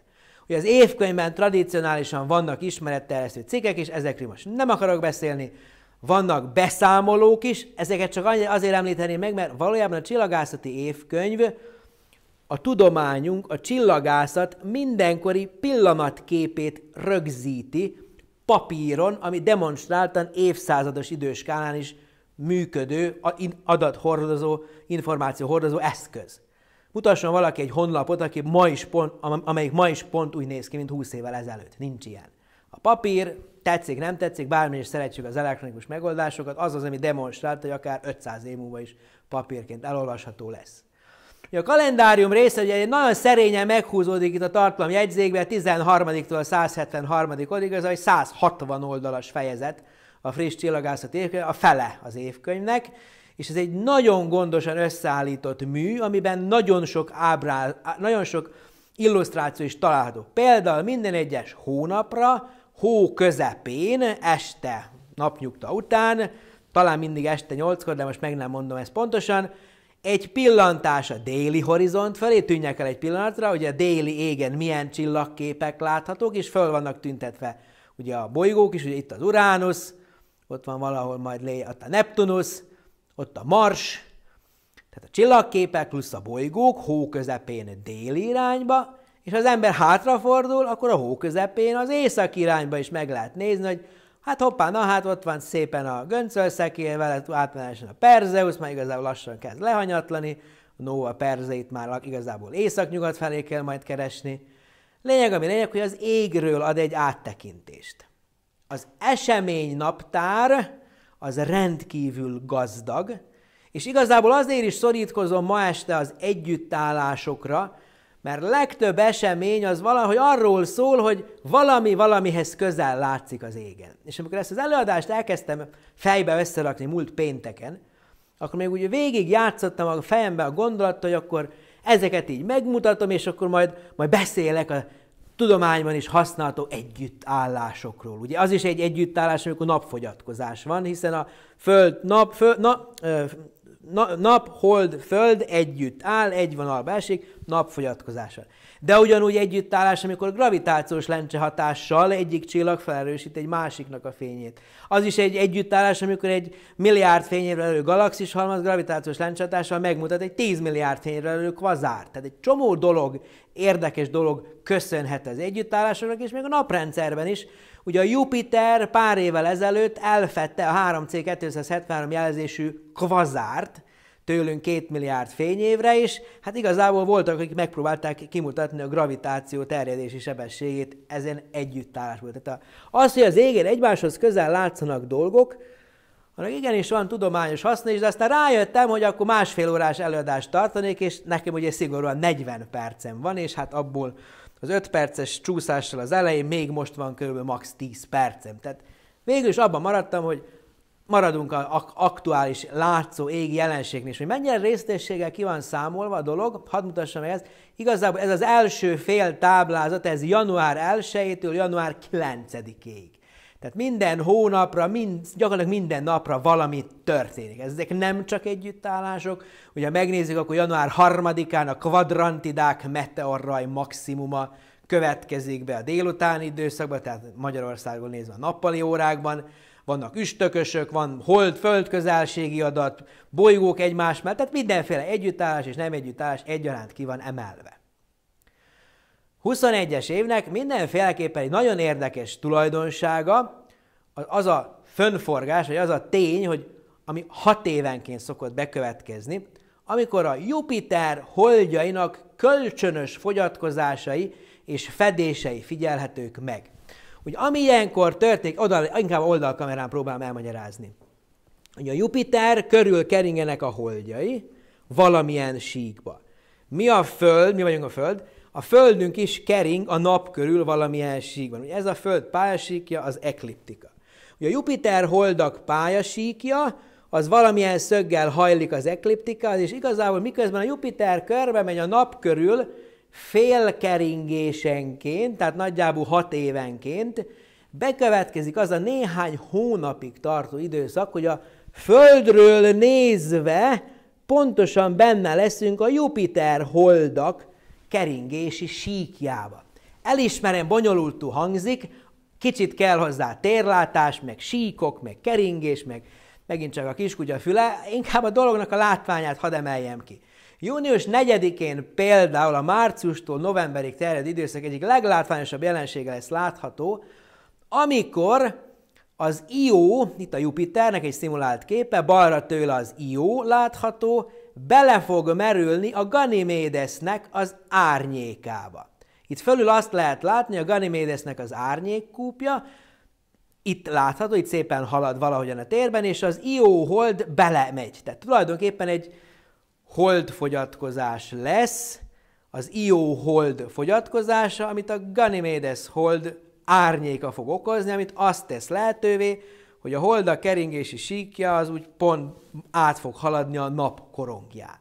Ugye az évkönyvben tradicionálisan vannak ismeretterjesztő cikkek is, ezekről most nem akarok beszélni, vannak beszámolók is, ezeket csak azért említeném meg, mert valójában a csillagászati évkönyv a tudományunk, a csillagászat mindenkori pillanatképét rögzíti, papíron, ami demonstráltan évszázados időskálán is működő adathordozó, információhordozó eszköz. Mutasson valaki egy honlapot, aki ma is pont, amelyik ma is pont úgy néz ki, mint 20 évvel ezelőtt. Nincs ilyen. A papír, tetszik, nem tetszik, bármilyen is szeretjük az elektronikus megoldásokat, az az, ami demonstrált, hogy akár 500 év múlva is papírként elolvasható lesz. A kalendárium része ugye nagyon szerényen meghúzódik itt a tartalom jegyzékben, 13-től 173 odig az, egy 160 oldalas fejezet a friss csillagászat évkönyv, a fele az évkönyvnek, és ez egy nagyon gondosan összeállított mű, amiben nagyon sok ábrá, nagyon sok illusztráció is található. Például minden egyes hónapra, hó közepén, este napnyugta után, talán mindig este 8-kor, de most meg nem mondom ezt pontosan, egy pillantás a déli horizont felé, tűnjek el egy pillanatra, hogy a déli égen milyen csillagképek láthatók, és föl vannak tüntetve ugye a bolygók is, ugye itt az Uránusz, ott van valahol majd lé, ott a Neptunusz, ott a Mars, tehát a csillagképek plusz a bolygók hó közepén déli irányba, és ha az ember hátrafordul, akkor a hó közepén az észak irányba is meg lehet nézni, hogy Hát hoppá, na hát ott van szépen a göncöl göncölszekér, vele átmenesen a Perzeus, már igazából lassan kezd lehanyatlani, a Nova Perzeit már igazából északnyugat felé kell majd keresni. Lényeg, ami lényeg, hogy az égről ad egy áttekintést. Az esemény naptár az rendkívül gazdag, és igazából azért is szorítkozom ma este az együttállásokra, mert legtöbb esemény az valahogy arról szól, hogy valami valamihez közel látszik az égen. És amikor ezt az előadást elkezdtem fejbe összerakni múlt pénteken, akkor még úgy végig játszottam a fejembe a gondolat, hogy akkor ezeket így megmutatom, és akkor majd, majd beszélek a tudományban is használható együttállásokról. Ugye az is egy együttállás, amikor napfogyatkozás van, hiszen a föld, nap, föld, na, ö, nap, hold, föld együtt áll, egy vonalba esik, napfogyatkozással. De ugyanúgy együttállás, amikor gravitációs lencse hatással egyik csillag felerősít egy másiknak a fényét. Az is egy együttállás, amikor egy milliárd fényévre elő galaxis halmaz gravitációs lencse hatással megmutat egy 10 milliárd fényévre elő kvazár. Tehát egy csomó dolog, érdekes dolog köszönhet az együttállásoknak, és még a naprendszerben is Ugye a Jupiter pár évvel ezelőtt elfette a 3C273 jelzésű kvazárt, tőlünk két milliárd fényévre is, hát igazából voltak, akik megpróbálták kimutatni a gravitáció terjedési sebességét ezen együttállásból. Tehát az, hogy az égen egymáshoz közel látszanak dolgok, annak igenis van tudományos haszna is, de aztán rájöttem, hogy akkor másfél órás előadást tartanék, és nekem ugye szigorúan 40 percem van, és hát abból az 5 perces csúszással az elején még most van körülbelül max. 10 percem. Tehát végül is abban maradtam, hogy maradunk a aktuális látszó égi jelenségnél, és hogy mennyire résztességgel ki van számolva a dolog, hadd mutassam ezt, igazából ez az első fél táblázat, ez január 1-től január 9-ig. Tehát minden hónapra, mind, gyakorlatilag minden napra valami történik. Ezek nem csak együttállások. Ugye megnézzük, akkor január 3-án a kvadrantidák meteorraj maximuma következik be a délutáni időszakban, tehát Magyarországon nézve a nappali órákban, vannak üstökösök, van hold földközelségi adat, bolygók egymás mellett, tehát mindenféle együttállás és nem együttállás egyaránt ki van emelve. 21-es évnek mindenféleképpen egy nagyon érdekes tulajdonsága az a fönforgás, vagy az a tény, hogy ami hat évenként szokott bekövetkezni, amikor a Jupiter holdjainak kölcsönös fogyatkozásai és fedései figyelhetők meg. Ugye ami ilyenkor történik, oda, inkább oldalkamerán próbálom elmagyarázni. Ugye a Jupiter körül keringenek a holdjai valamilyen síkba. Mi a Föld, mi vagyunk a Föld, a Földünk is kering a nap körül valamilyen síkban. Ugye ez a Föld pályasíkja, az ekliptika. Ugye a Jupiter holdak pályasíkja, az valamilyen szöggel hajlik az ekliptika, és igazából miközben a Jupiter körbe megy a nap körül, félkeringésenként, tehát nagyjából hat évenként, bekövetkezik az a néhány hónapig tartó időszak, hogy a Földről nézve pontosan benne leszünk a Jupiter holdak keringési síkjába. Elismerem, bonyolultú hangzik, kicsit kell hozzá térlátás, meg síkok, meg keringés, meg megint csak a kiskutya füle, inkább a dolognak a látványát hadd emeljem ki. Június 4-én például a márciustól novemberig terjed időszak egyik leglátványosabb jelensége lesz látható, amikor az Io itt a Jupiternek egy szimulált képe, balra tőle az Io látható, bele fog merülni a Ganymédesznek az árnyékába. Itt fölül azt lehet látni, a Ganymédesznek az árnyékkúpja, itt látható, itt szépen halad valahogyan a térben, és az Io hold belemegy. Tehát tulajdonképpen egy holdfogyatkozás lesz, az Io hold fogyatkozása, amit a Ganymedes hold árnyéka fog okozni, amit azt tesz lehetővé, hogy a holda keringési síkja az úgy pont át fog haladni a nap korongján.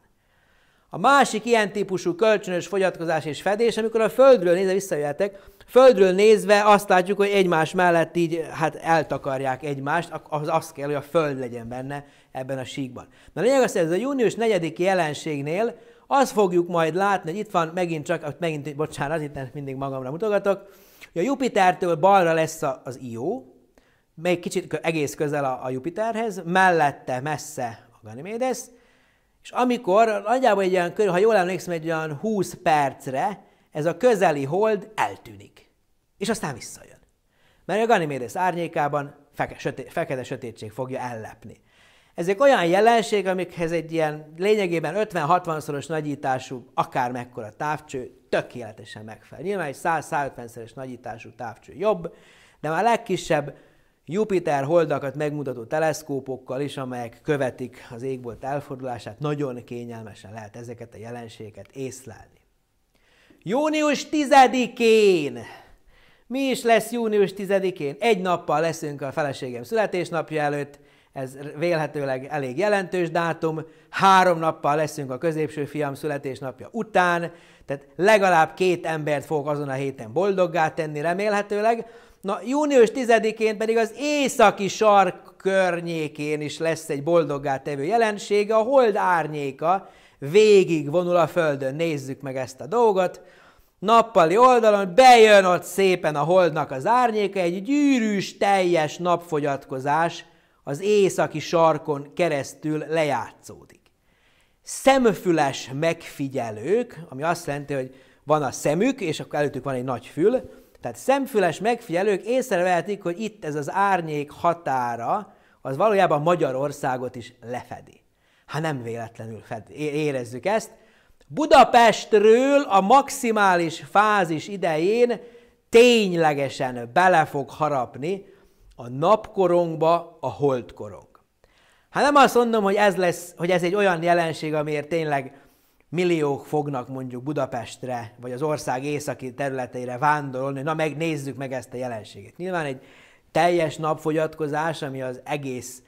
A másik ilyen típusú kölcsönös fogyatkozás és fedés, amikor a földről nézve visszajöhetek, földről nézve azt látjuk, hogy egymás mellett így hát eltakarják egymást, az azt kell, hogy a föld legyen benne ebben a síkban. Na lényeg az, hogy ez a június 4. jelenségnél azt fogjuk majd látni, hogy itt van megint csak, megint, bocsánat, itt mindig magamra mutogatok, hogy a Jupitertől balra lesz az Io még kicsit egész közel a, Jupiterhez, mellette messze a Ganymedes, és amikor nagyjából egy ilyen, ha jól emlékszem, egy olyan 20 percre ez a közeli hold eltűnik, és aztán visszajön. Mert a Ganymedes árnyékában feke, söté, fekete sötétség fogja ellepni. Ezek olyan jelenség, amikhez egy ilyen lényegében 50-60-szoros nagyítású, akár mekkora távcső tökéletesen megfelel. Nyilván egy 100-150-szeres nagyítású távcső jobb, de már a legkisebb Jupiter holdakat megmutató teleszkópokkal is, amelyek követik az égbolt elfordulását, nagyon kényelmesen lehet ezeket a jelenségeket észlelni. Június 10-én! Mi is lesz június 10-én? Egy nappal leszünk a feleségem születésnapja előtt, ez vélhetőleg elég jelentős dátum, három nappal leszünk a középső fiam születésnapja után, tehát legalább két embert fogok azon a héten boldoggá tenni remélhetőleg, Na, június 10-én pedig az északi sark környékén is lesz egy boldoggá tevő jelensége, a hold árnyéka végig vonul a földön. Nézzük meg ezt a dolgot. Nappali oldalon bejön ott szépen a holdnak az árnyéka, egy gyűrűs, teljes napfogyatkozás az északi sarkon keresztül lejátszódik. Szemfüles megfigyelők, ami azt jelenti, hogy van a szemük, és akkor előttük van egy nagy fül, tehát szemfüles megfigyelők észrevehetik, hogy itt ez az árnyék határa, az valójában Magyarországot is lefedi. Hát nem véletlenül fed, érezzük ezt. Budapestről a maximális fázis idején ténylegesen bele fog harapni a napkorongba a holdkorong. Hát nem azt mondom, hogy ez, lesz, hogy ez egy olyan jelenség, amiért tényleg milliók fognak mondjuk Budapestre, vagy az ország északi területeire vándorolni, na megnézzük meg ezt a jelenséget. Nyilván egy teljes napfogyatkozás, ami az egész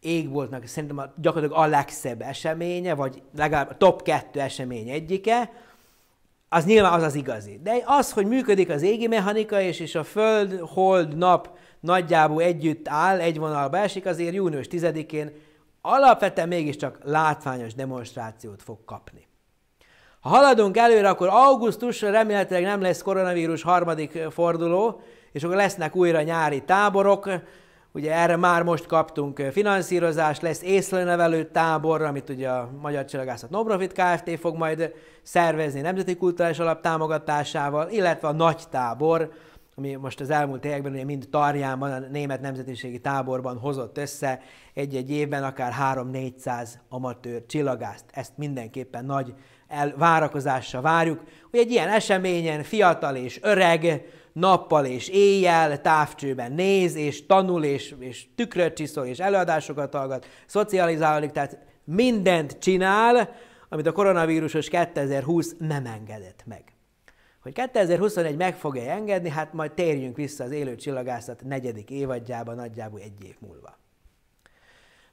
égboltnak szerintem a, gyakorlatilag a legszebb eseménye, vagy legalább a top kettő esemény egyike, az nyilván az az igazi. De az, hogy működik az égi mechanika, és, és a föld, hold, nap nagyjából együtt áll, egy vonalba esik, azért június 10-én alapvetően mégiscsak látványos demonstrációt fog kapni. Ha haladunk előre, akkor augusztusra remélhetőleg nem lesz koronavírus harmadik forduló, és akkor lesznek újra nyári táborok, ugye erre már most kaptunk finanszírozást, lesz észlenevelő tábor, amit ugye a Magyar Csillagászat Nonprofit Kft. fog majd szervezni Nemzeti Kulturális Alap támogatásával, illetve a nagy tábor, ami most az elmúlt években ugye mind Tarjánban, a német nemzetiségi táborban hozott össze egy-egy évben akár 3-400 amatőr csillagászt. Ezt mindenképpen nagy el, várakozással várjuk, hogy egy ilyen eseményen fiatal és öreg, nappal és éjjel távcsőben néz, és tanul, és, és tükröt csiszol, és előadásokat hallgat, szocializálódik, tehát mindent csinál, amit a koronavírusos 2020 nem engedett meg. Hogy 2021 meg fogja engedni, hát majd térjünk vissza az élő csillagászat negyedik évadjába nagyjából egy év múlva.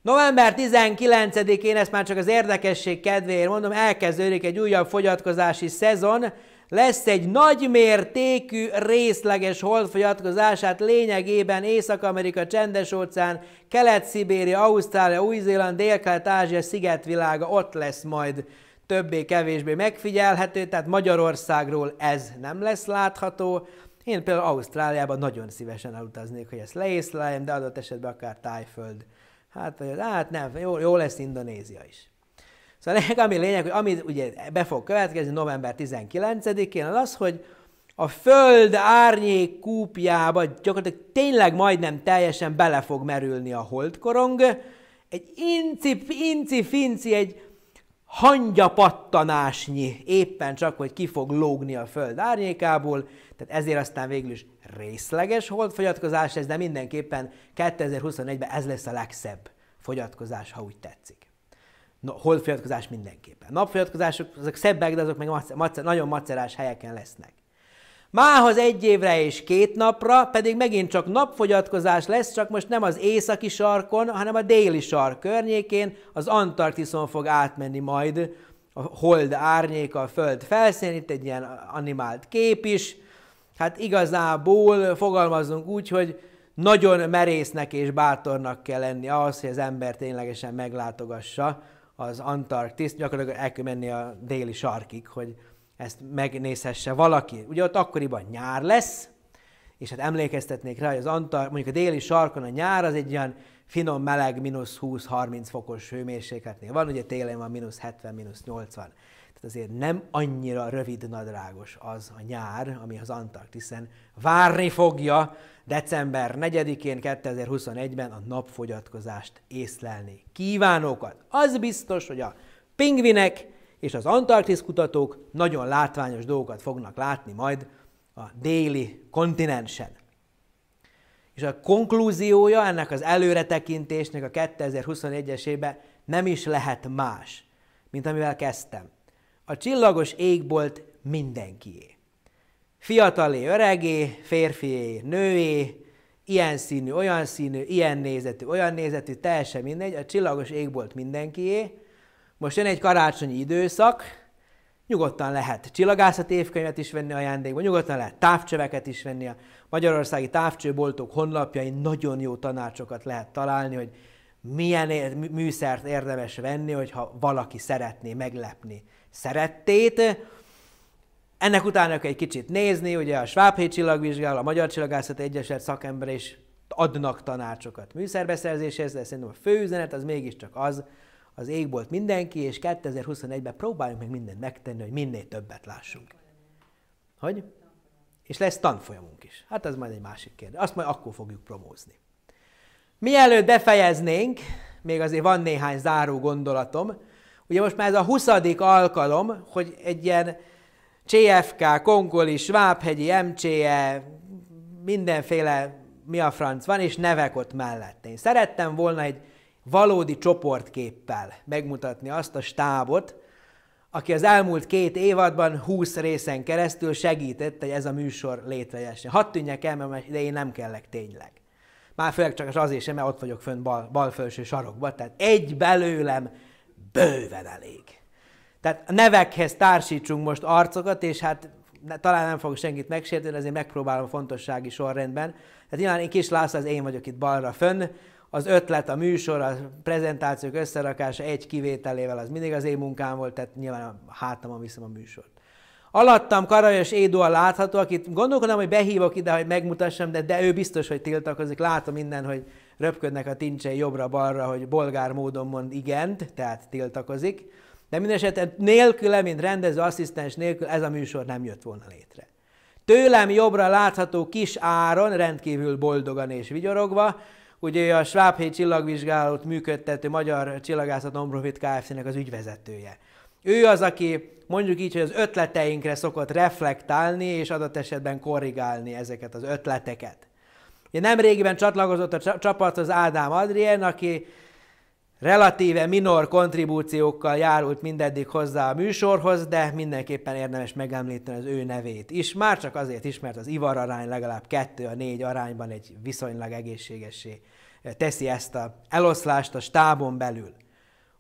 November 19-én, ezt már csak az érdekesség kedvéért mondom, elkezdődik egy újabb fogyatkozási szezon, lesz egy nagymértékű részleges holdfogyatkozás, hát lényegében Észak-Amerika, Csendes-óceán, Kelet-Szibéria, Ausztrália, Új-Zéland, Dél-Kelet-Ázsia, szigetvilága ott lesz majd többé-kevésbé megfigyelhető, tehát Magyarországról ez nem lesz látható. Én például Ausztráliában nagyon szívesen elutaznék, hogy ezt leészleljem, de adott esetben akár Tájföld Hát, hát nem, jó, jó lesz Indonézia is. Szóval lényeg, ami lényeg, hogy ami ugye be fog következni november 19-én, az az, hogy a föld árnyék kúpjába gyakorlatilag tényleg majdnem teljesen bele fog merülni a holdkorong, egy inci, inci finci, egy hangyapattanásnyi éppen csak, hogy ki fog lógni a föld árnyékából, tehát ezért aztán végül is részleges holdfogyatkozás ez, de mindenképpen 2021-ben ez lesz a legszebb fogyatkozás, ha úgy tetszik. No, holdfogyatkozás mindenképpen. Napfogyatkozások, azok szebbek, de azok meg macer, nagyon macerás helyeken lesznek. Mához egy évre és két napra pedig megint csak napfogyatkozás lesz, csak most nem az északi sarkon, hanem a déli sark környékén, az Antarktiszon fog átmenni majd a hold árnyéka a föld felszín, itt egy ilyen animált kép is, hát igazából fogalmazunk úgy, hogy nagyon merésznek és bátornak kell lenni ahhoz, hogy az ember ténylegesen meglátogassa az Antarktiszt, gyakorlatilag el kell menni a déli sarkig, hogy ezt megnézhesse valaki. Ugye ott akkoriban nyár lesz, és hát emlékeztetnék rá, hogy az Antar, mondjuk a déli sarkon a nyár az egy olyan finom, meleg, mínusz 20-30 fokos hőmérsékletnél van, ugye télen van mínusz 70, mínusz 80. Tehát azért nem annyira rövid nadrágos az a nyár, ami az Antarktiszen várni fogja december 4-én 2021-ben a napfogyatkozást észlelni. Kívánókat! Az biztos, hogy a pingvinek és az Antarktisz kutatók nagyon látványos dolgokat fognak látni majd a déli kontinensen. És a konklúziója ennek az előretekintésnek a 2021 esébe nem is lehet más, mint amivel kezdtem. A csillagos égbolt mindenkié. Fiatalé, öregé, férfié, nőé, ilyen színű, olyan színű, ilyen nézetű, olyan nézetű, teljesen mindegy, a csillagos égbolt mindenkié. Most jön egy karácsonyi időszak, nyugodtan lehet csillagászati évkönyvet is venni ajándékba, nyugodtan lehet távcsöveket is venni. A magyarországi távcsőboltok honlapjain nagyon jó tanácsokat lehet találni, hogy milyen műszert érdemes venni, hogyha valaki szeretné meglepni szerettét. Ennek utána kell egy kicsit nézni, ugye a Schwabhé csillagvizsgál, a Magyar csillagászat Egyesület szakember is adnak tanácsokat műszerbeszerzéshez, de szerintem a fő üzenet az mégiscsak az, az égbolt mindenki, és 2021-ben próbáljunk meg mindent megtenni, hogy minél többet lássunk. Hogy? És lesz tanfolyamunk is. Hát az majd egy másik kérdés. Azt majd akkor fogjuk promózni. Mielőtt befejeznénk, még azért van néhány záró gondolatom, Ugye most már ez a 20. alkalom, hogy egy ilyen CFK, Kongoli, Svábhegyi, MCE, mindenféle mi a franc van, és nevek ott mellett. Én szerettem volna egy valódi csoportképpel megmutatni azt a stábot, aki az elmúlt két évadban 20 részen keresztül segített, hogy ez a műsor létrejessen. Hadd tűnjek el, mert ide én nem kellek tényleg. Már főleg csak azért sem, mert ott vagyok fönn bal, bal felső sarokban, tehát egy belőlem bőven elég. Tehát a nevekhez társítsunk most arcokat, és hát ne, talán nem fog senkit megsérteni, ezért megpróbálom fontossági sorrendben. Tehát nyilván én Kis László, az én vagyok itt balra fönn, az ötlet, a műsor, a prezentációk összerakása egy kivételével az mindig az én munkám volt, tehát nyilván a hátamon viszem a műsort. Alattam Karajos a látható, akit gondolkodom, hogy behívok ide, hogy megmutassam, de, de ő biztos, hogy tiltakozik. Látom minden, hogy röpködnek a tincsei jobbra-balra, hogy bolgár módon mond igent, tehát tiltakozik, de mindesetre nélküle, mint rendező asszisztens nélkül ez a műsor nem jött volna létre. Tőlem jobbra látható kis áron, rendkívül boldogan és vigyorogva, ugye a Schwabhé csillagvizsgálót működtető Magyar Csillagászat Nonprofit Kft.-nek az ügyvezetője. Ő az, aki mondjuk így, hogy az ötleteinkre szokott reflektálni és adott esetben korrigálni ezeket az ötleteket. Ugye nem régiben csatlakozott a csapathoz Ádám Adrien, aki relatíve minor kontribúciókkal járult mindeddig hozzá a műsorhoz, de mindenképpen érdemes megemlíteni az ő nevét is. Már csak azért is, mert az ivar arány legalább kettő, a négy arányban egy viszonylag egészségesé teszi ezt a eloszlást a stábon belül.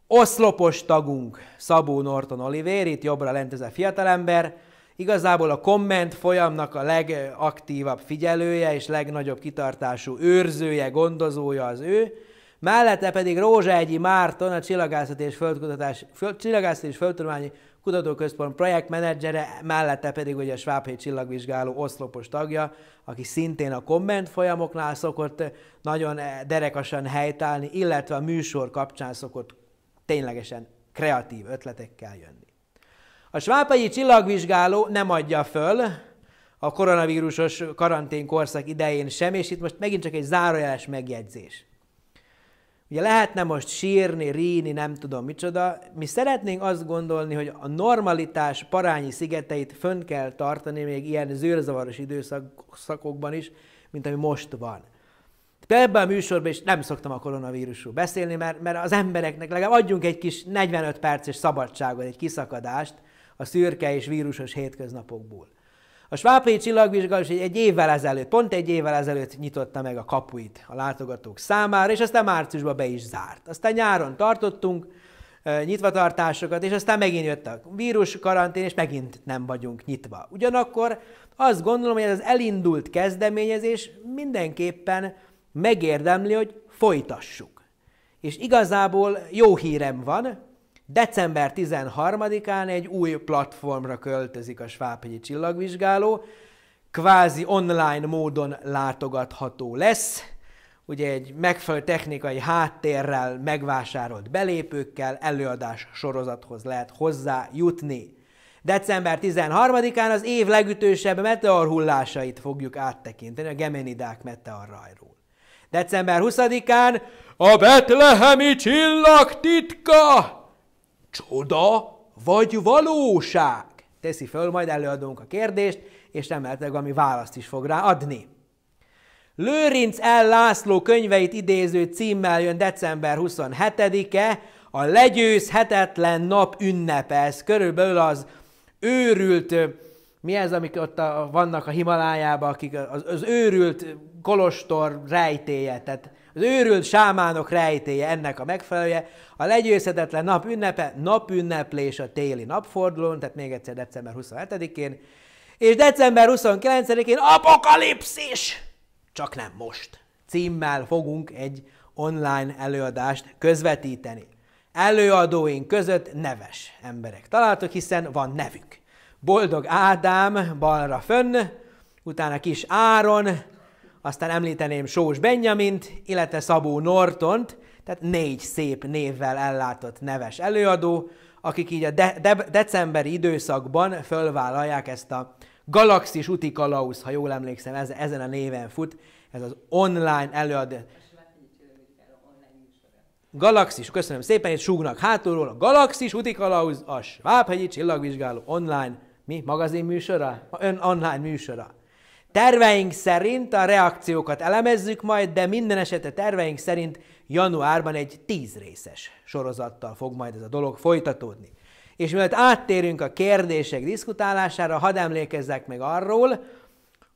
Oszlopos tagunk Szabó Norton Olivér, itt jobbra lent ez a fiatalember, Igazából a komment folyamnak a legaktívabb figyelője és legnagyobb kitartású őrzője, gondozója az ő, mellette pedig egyi Márton, a Csillagászati és, Földkutatás, Föld, Csillagászati és Földtudományi Kutatóközpont projektmenedzsere, mellette pedig ugye a Schwabhely csillagvizsgáló oszlopos tagja, aki szintén a komment folyamoknál szokott eh, nagyon eh, derekasan helytállni, illetve a műsor kapcsán szokott ténylegesen kreatív ötletekkel jönni. A svápai csillagvizsgáló nem adja föl a koronavírusos karanténkorszak idején sem, és itt most megint csak egy zárójeles megjegyzés. Ugye lehetne most sírni, ríni, nem tudom micsoda. Mi szeretnénk azt gondolni, hogy a normalitás parányi szigeteit fönn kell tartani még ilyen zűrzavaros időszakokban is, mint ami most van. De ebben a műsorban is nem szoktam a koronavírusról beszélni, mert, mert az embereknek legalább adjunk egy kis 45 perces szabadságot, egy kiszakadást, a szürke és vírusos hétköznapokból. A Svábhelyi csillagvizsgálás egy évvel ezelőtt, pont egy évvel ezelőtt nyitotta meg a kapuit a látogatók számára, és aztán márciusban be is zárt. Aztán nyáron tartottunk nyitvatartásokat, és aztán megint jött a vírus karantén, és megint nem vagyunk nyitva. Ugyanakkor azt gondolom, hogy ez az elindult kezdeményezés mindenképpen megérdemli, hogy folytassuk. És igazából jó hírem van, December 13-án egy új platformra költözik a Svábhegyi csillagvizsgáló, kvázi online módon látogatható lesz, ugye egy megfelelő technikai háttérrel, megvásárolt belépőkkel, előadás sorozathoz lehet hozzá jutni. December 13-án az év legütősebb hullásait fogjuk áttekinteni, a Gemenidák meteorrajról. December 20-án a betlehemi csillag titka! Csoda vagy valóság? Teszi föl, majd előadunk a kérdést, és emeltek, ami választ is fog rá adni. Lőrinc L. László könyveit idéző címmel jön december 27-e, a legyőzhetetlen nap ünnepe. Ez körülbelül az őrült, mi ez, amik ott a, vannak a Himalájában, akik az, az őrült kolostor rejtéje, tehát az őrült sámánok rejtéje ennek a megfelelője. A legyőzhetetlen nap ünnepe, napünneplés a téli napfordulón, tehát még egyszer december 27-én, és december 29-én apokalipszis! Csak nem most. Címmel fogunk egy online előadást közvetíteni. Előadóink között neves emberek találtok, hiszen van nevük. Boldog Ádám balra fönn, utána kis Áron, aztán említeném Sós Benjamint, illetve Szabó Nortont, tehát négy szép névvel ellátott neves előadó, akik így a de- de- decemberi időszakban fölvállalják ezt a Galaxis uti Kalausz, ha jól emlékszem, ez- ezen a néven fut, ez az online előadó. Galaxis, köszönöm szépen, itt súgnak hátulról a Galaxis uti Kalausz, a Svábhegyi Csillagvizsgáló online, mi, Magazin műsora, Ön online műsora. Terveink szerint a reakciókat elemezzük majd, de minden esetre terveink szerint januárban egy részes sorozattal fog majd ez a dolog folytatódni. És mielőtt áttérünk a kérdések diskutálására, hadd emlékezzek meg arról,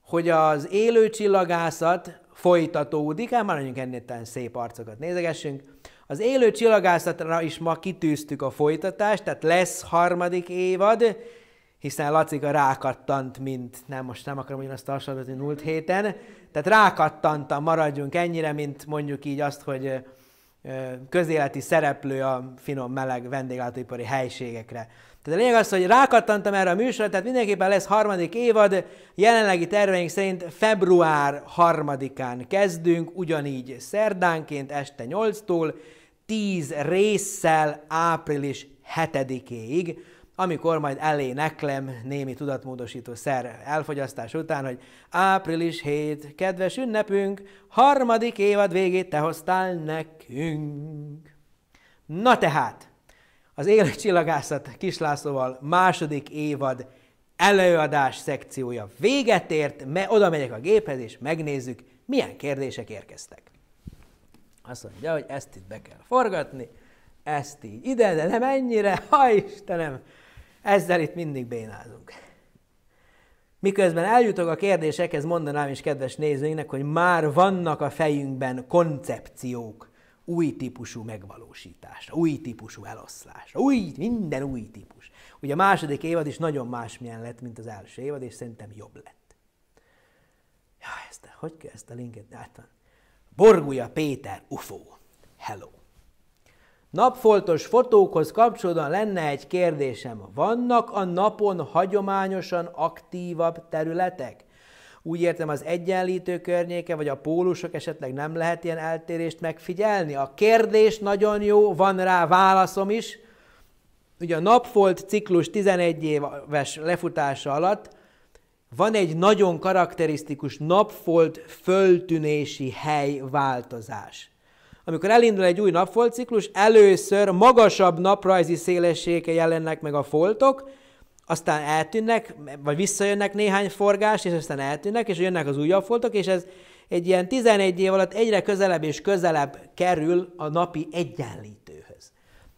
hogy az élő csillagászat folytatódik, ám hát már mondjuk ennél talán szép arcokat nézegessünk, az élő csillagászatra is ma kitűztük a folytatást, tehát lesz harmadik évad, hiszen Lacika rákattant, mint, nem most nem akarom ugyanazt hasonlítani múlt héten, tehát rákattantam, maradjunk ennyire, mint mondjuk így azt, hogy közéleti szereplő a finom, meleg vendéglátóipari helységekre. Tehát a lényeg az, hogy rákattantam erre a műsorra, tehát mindenképpen lesz harmadik évad, jelenlegi terveink szerint február harmadikán kezdünk, ugyanígy szerdánként este 8-tól, 10 résszel április 7-éig amikor majd neklem némi tudatmódosító szer elfogyasztás után, hogy április 7, kedves ünnepünk, harmadik évad végét te hoztál nekünk. Na tehát, az élő csillagászat kislászóval második évad előadás szekciója véget ért, me oda megyek a géphez és megnézzük, milyen kérdések érkeztek. Azt mondja, hogy ezt itt be kell forgatni, ezt így ide, de nem ennyire, ha Istenem, ezzel itt mindig bénázunk. Miközben eljutok a kérdésekhez, mondanám is kedves nézőinknek, hogy már vannak a fejünkben koncepciók új típusú megvalósításra, új típusú eloszlásra, új, minden új típus. Ugye a második évad is nagyon másmilyen lett, mint az első évad, és szerintem jobb lett. Ja, ezt, hogy kell ezt a linket? Hát van. Borgulja Péter, UFO. Hello napfoltos fotókhoz kapcsolódóan lenne egy kérdésem. Vannak a napon hagyományosan aktívabb területek? Úgy értem, az egyenlítő környéke, vagy a pólusok esetleg nem lehet ilyen eltérést megfigyelni? A kérdés nagyon jó, van rá válaszom is. Ugye a napfolt ciklus 11 éves lefutása alatt van egy nagyon karakterisztikus napfolt föltűnési helyváltozás. Amikor elindul egy új napfoltciklus, először magasabb naprajzi szélessége jelennek meg a foltok, aztán eltűnnek, vagy visszajönnek néhány forgás, és aztán eltűnnek, és jönnek az újabb foltok, és ez egy ilyen 11 év alatt egyre közelebb és közelebb kerül a napi egyenlítőhöz.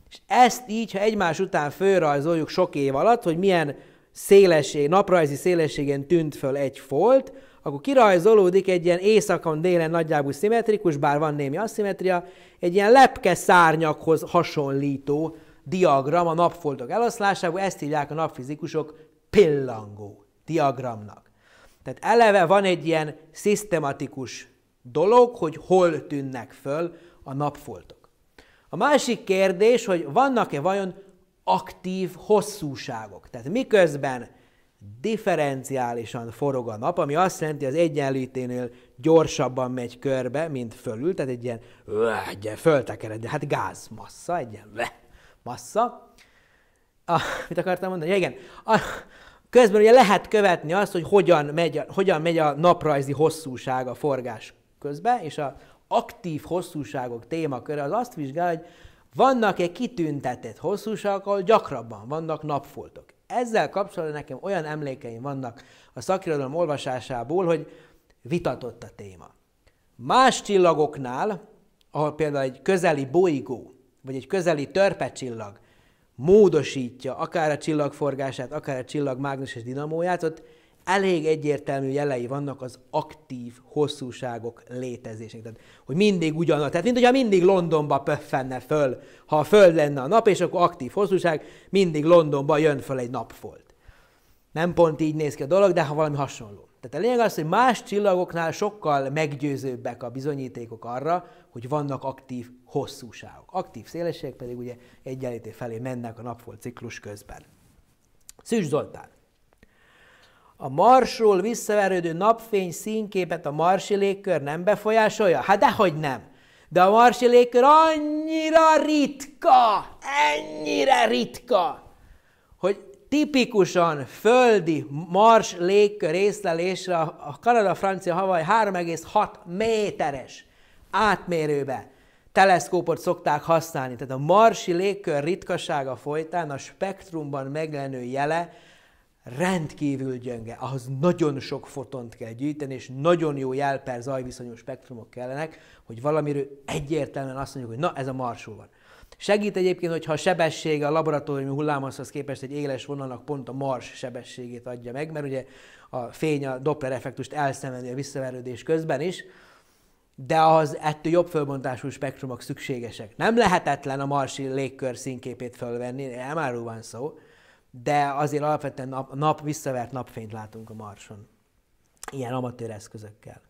És ezt így, ha egymás után fölrajzoljuk sok év alatt, hogy milyen szélesség, naprajzi szélességen tűnt föl egy folt, akkor kirajzolódik egy ilyen északon délen nagyjából szimmetrikus, bár van némi aszimetria, egy ilyen lepke szárnyakhoz hasonlító diagram a napfoltok eloszlásából, ezt hívják a napfizikusok pillangó diagramnak. Tehát eleve van egy ilyen szisztematikus dolog, hogy hol tűnnek föl a napfoltok. A másik kérdés, hogy vannak-e vajon aktív hosszúságok. Tehát miközben differenciálisan forog a nap, ami azt jelenti, hogy az egyenlíténél gyorsabban megy körbe, mint fölül, tehát egy ilyen, öh, egy ilyen föltekered, de hát gázmassza, egy ilyen le, öh, massza. Ah, mit akartam mondani? Ja, igen. Ah, közben ugye lehet követni azt, hogy hogyan megy, hogyan megy a naprajzi hosszúság a forgás közben, és a aktív hosszúságok témaköre az azt vizsgál, hogy vannak-e kitüntetett hosszúságok, ahol gyakrabban vannak napfoltok ezzel kapcsolatban nekem olyan emlékeim vannak a szakirodalom olvasásából, hogy vitatott a téma. Más csillagoknál, ahol például egy közeli bolygó, vagy egy közeli törpecsillag módosítja akár a csillagforgását, akár a csillag mágneses dinamóját, ott elég egyértelmű jelei vannak az aktív hosszúságok létezésének. Tehát, hogy mindig ugyanaz. Tehát, mint hogyha mindig Londonba pöffenne föl, ha föld lenne a nap, és akkor aktív hosszúság, mindig Londonba jön föl egy napfolt. Nem pont így néz ki a dolog, de ha valami hasonló. Tehát a lényeg az, hogy más csillagoknál sokkal meggyőzőbbek a bizonyítékok arra, hogy vannak aktív hosszúságok. Aktív szélességek pedig ugye egyenlítő felé mennek a napfolt ciklus közben. Szűs Zoltán. A marsról visszaverődő napfény színképet a marsi légkör nem befolyásolja? Hát dehogy nem. De a marsi légkör annyira ritka, ennyire ritka, hogy tipikusan földi mars légkör észlelésre a Kanada-Francia-Havaj 3,6 méteres átmérőbe teleszkópot szokták használni. Tehát a marsi légkör ritkasága folytán a spektrumban meglenő jele rendkívül gyönge, ahhoz nagyon sok fotont kell gyűjteni, és nagyon jó jel per zajviszonyos spektrumok kellenek, hogy valamiről egyértelműen azt mondjuk, hogy na, ez a marsó van. Segít egyébként, hogyha a sebessége a laboratóriumi hullámhozhoz képest egy éles vonalnak pont a mars sebességét adja meg, mert ugye a fény a Doppler effektust elszenvedi a visszaverődés közben is, de az ettől jobb fölbontású spektrumok szükségesek. Nem lehetetlen a marsi légkör színképét fölvenni, elmárul van szó, de azért alapvetően nap, nap visszavert napfényt látunk a Marson. Ilyen amatőr eszközökkel.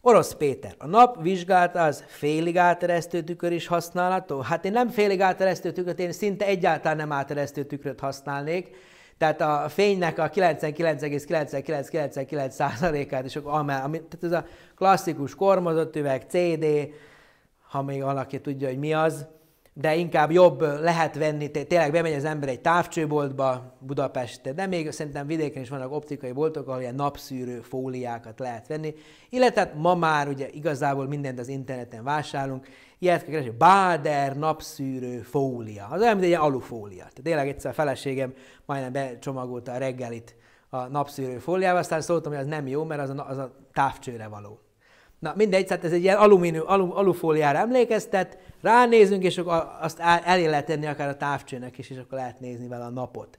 Orosz Péter, a nap vizsgálta az félig áteresztő tükör is használható? Hát én nem félig áteresztő tükröt, én szinte egyáltalán nem áteresztő tükröt használnék, tehát a fénynek a 99,99999%-át, és akkor amel, ami, tehát ez a klasszikus kormozott üveg, CD, ha még valaki tudja, hogy mi az, de inkább jobb lehet venni, tényleg bemegy az ember egy távcsőboltba Budapesten, de még szerintem vidéken is vannak optikai boltok, ahol ilyen napszűrő fóliákat lehet venni, illetve hát ma már ugye igazából mindent az interneten vásárolunk, ilyet kell keresni, báder napszűrő fólia, az olyan, mint egy alufólia. Tehát tényleg egyszer a feleségem majdnem becsomagolta a reggelit a napszűrő fóliával, aztán szóltam, hogy az nem jó, mert az a, az a távcsőre való. Na mindegy, tehát ez egy ilyen alumínium, alu, alufóliára emlékeztet, ránézünk, és akkor azt elé lehet tenni akár a távcsőnek is, és akkor lehet nézni vele a napot.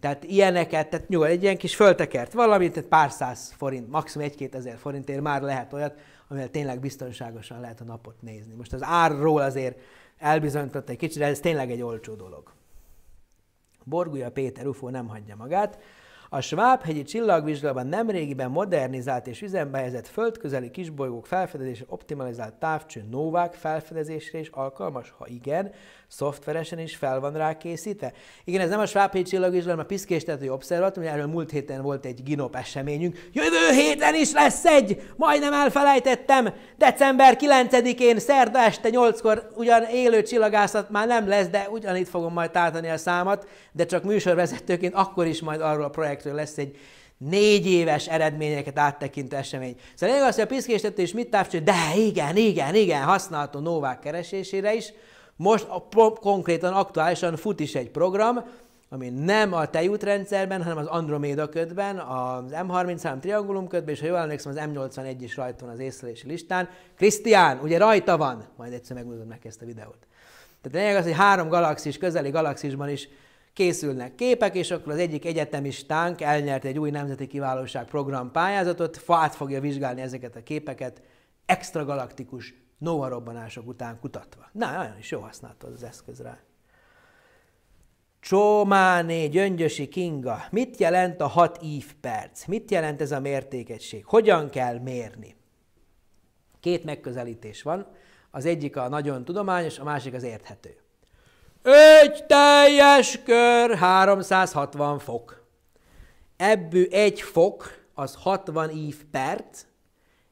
Tehát ilyeneket, tehát nyugodt, egy ilyen kis föltekert valamit, tehát pár száz forint, maximum egy-két ezer forintért már lehet olyat, amivel tényleg biztonságosan lehet a napot nézni. Most az árról azért elbizonyított egy kicsit, de ez tényleg egy olcsó dolog. Borgulja Péter UFO nem hagyja magát. A Schwab Schwab-hegyi csillagvizsgálatban nemrégiben modernizált és üzembe helyezett földközeli kisbolygók felfedezése optimalizált távcső Novák felfedezésre is alkalmas? Ha igen, szoftveresen is fel van rá készítve. Igen, ez nem a Svábhely csillagvizsgálat, a Tetői obszervatórium, hogy erről múlt héten volt egy GINOP eseményünk. Jövő héten is lesz egy! Majdnem elfelejtettem! December 9-én, szerda este 8-kor, ugyan élő csillagászat már nem lesz, de ugyanitt fogom majd tártani a számat, de csak műsorvezetőként akkor is majd arról a projektről lesz egy négy éves eredményeket áttekintő esemény. Szóval lényeg az, hogy a piszkéstető is mit távcső, de igen, igen, igen, használható novák keresésére is, most a, konkrétan aktuálisan fut is egy program, ami nem a tejútrendszerben, hanem az Androméda ködben, az M33 triangulum ködben, és ha jól emlékszem, az M81 is rajta van az észlelési listán. Krisztián, ugye rajta van? Majd egyszer megmutatom meg ezt a videót. Tehát a lényeg az, hogy három galaxis, közeli galaxisban is készülnek képek, és akkor az egyik egyetemistánk elnyert egy új nemzeti kiválóság program pályázatot, fát fogja vizsgálni ezeket a képeket extragalaktikus Nova robbanások után kutatva. Na, nagyon is jó használt az eszköz rá. Csománé Gyöngyösi Kinga, mit jelent a hat ív perc? Mit jelent ez a mértékegység? Hogyan kell mérni? Két megközelítés van, az egyik a nagyon tudományos, a másik az érthető. Egy teljes kör 360 fok. Ebből egy fok az 60 ív perc,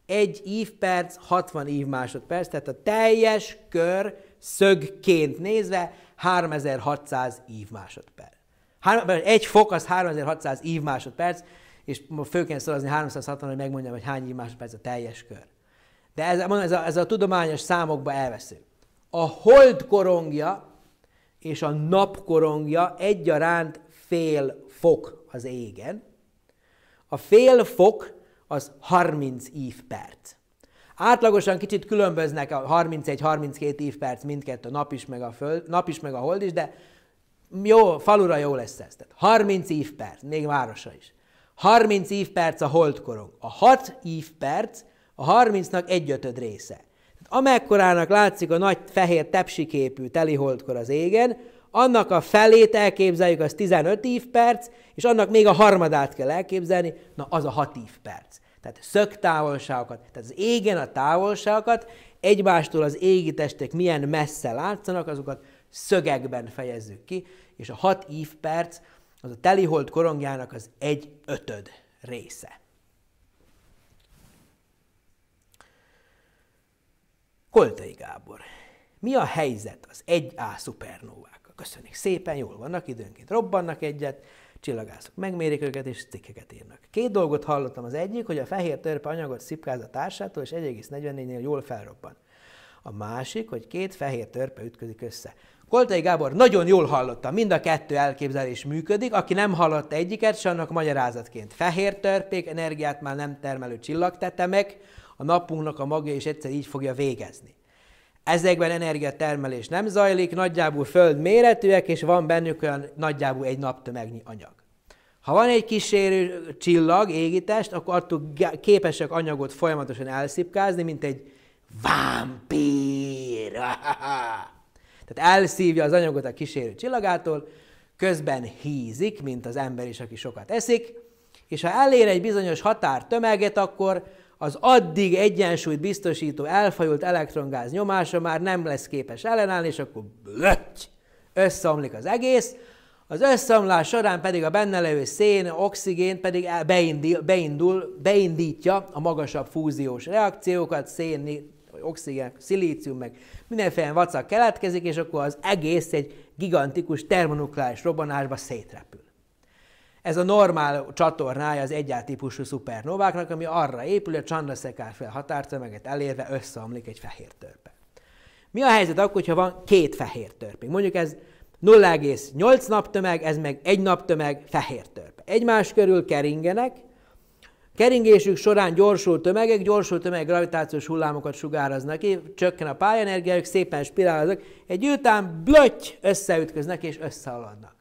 egy ív perc, 60 ív másodperc, tehát a teljes kör szögként nézve 3600 ív másodperc. Három, egy fok az 3600 ív másodperc, és főként szorozni 360 hogy megmondjam, hogy hány ív másodperc a teljes kör. De ez, ez, a, ez a tudományos számokba elvesző. A hold korongja és a nap korongja egyaránt fél fok az égen. A fél fok az 30 ív perc. Átlagosan kicsit különböznek a 31-32 ív perc mindkettő, nap is, meg a föld, nap is, meg a hold is, de jó, falura jó lesz ez. Tehát 30 ív perc, még városa is. 30 ív perc a holdkorong. A 6 ív perc a 30-nak egyötöd része. Tehát amekkorának látszik a nagy fehér tepsiképű teli holdkor az égen, annak a felét elképzeljük, az 15 ív perc, és annak még a harmadát kell elképzelni, na az a 6 ív perc tehát szögtávolságokat, tehát az égen a távolságokat, egymástól az égi testek milyen messze látszanak, azokat szögekben fejezzük ki, és a hat ív perc az a telihold korongjának az egy ötöd része. Koltai Gábor, mi a helyzet az 1A szupernóvákkal? Köszönjük szépen, jól vannak, időnként robbannak egyet, csillagászok megmérik őket, és cikkeket írnak. Két dolgot hallottam. Az egyik, hogy a fehér törpe anyagot szipkáz a társától, és 1,44-nél jól felrobban. A másik, hogy két fehér törpe ütközik össze. Koltai Gábor nagyon jól hallotta, mind a kettő elképzelés működik, aki nem hallotta egyiket, se annak magyarázatként. Fehér törpék, energiát már nem termelő csillagtetemek, a napunknak a magja is egyszer így fogja végezni. Ezekben energiatermelés nem zajlik, nagyjából föld méretűek, és van bennük olyan nagyjából egy naptömegnyi anyag. Ha van egy kísérő csillag, égitest, akkor attól képesek anyagot folyamatosan elszipkázni, mint egy vámpír. Tehát elszívja az anyagot a kísérő csillagától, közben hízik, mint az ember is, aki sokat eszik, és ha elér egy bizonyos határ tömeget, akkor az addig egyensúlyt biztosító elfajult elektrongáz nyomása már nem lesz képes ellenállni, és akkor blöcs, összeomlik az egész, az összeomlás során pedig a benne levő szén, oxigén pedig beindul, beindul, beindítja a magasabb fúziós reakciókat, szén, oxigén, szilícium, meg mindenféle vacak keletkezik, és akkor az egész egy gigantikus termonukleáris robbanásba szétrep. Ez a normál csatornája az egyált típusú szupernováknak, ami arra épül, hogy a Chandrasekhar határtömeget elérve összeomlik egy fehér törpe. Mi a helyzet akkor, hogyha van két fehér törpénk? Mondjuk ez 0,8 naptömeg, ez meg egy naptömeg fehér törpe. Egymás körül keringenek, Keringésük során gyorsul tömegek, gyorsul tömegek gravitációs hullámokat sugároznak ki, csökken a pályenergiájuk, szépen spiráloznak, egy után blötty összeütköznek és összealadnak.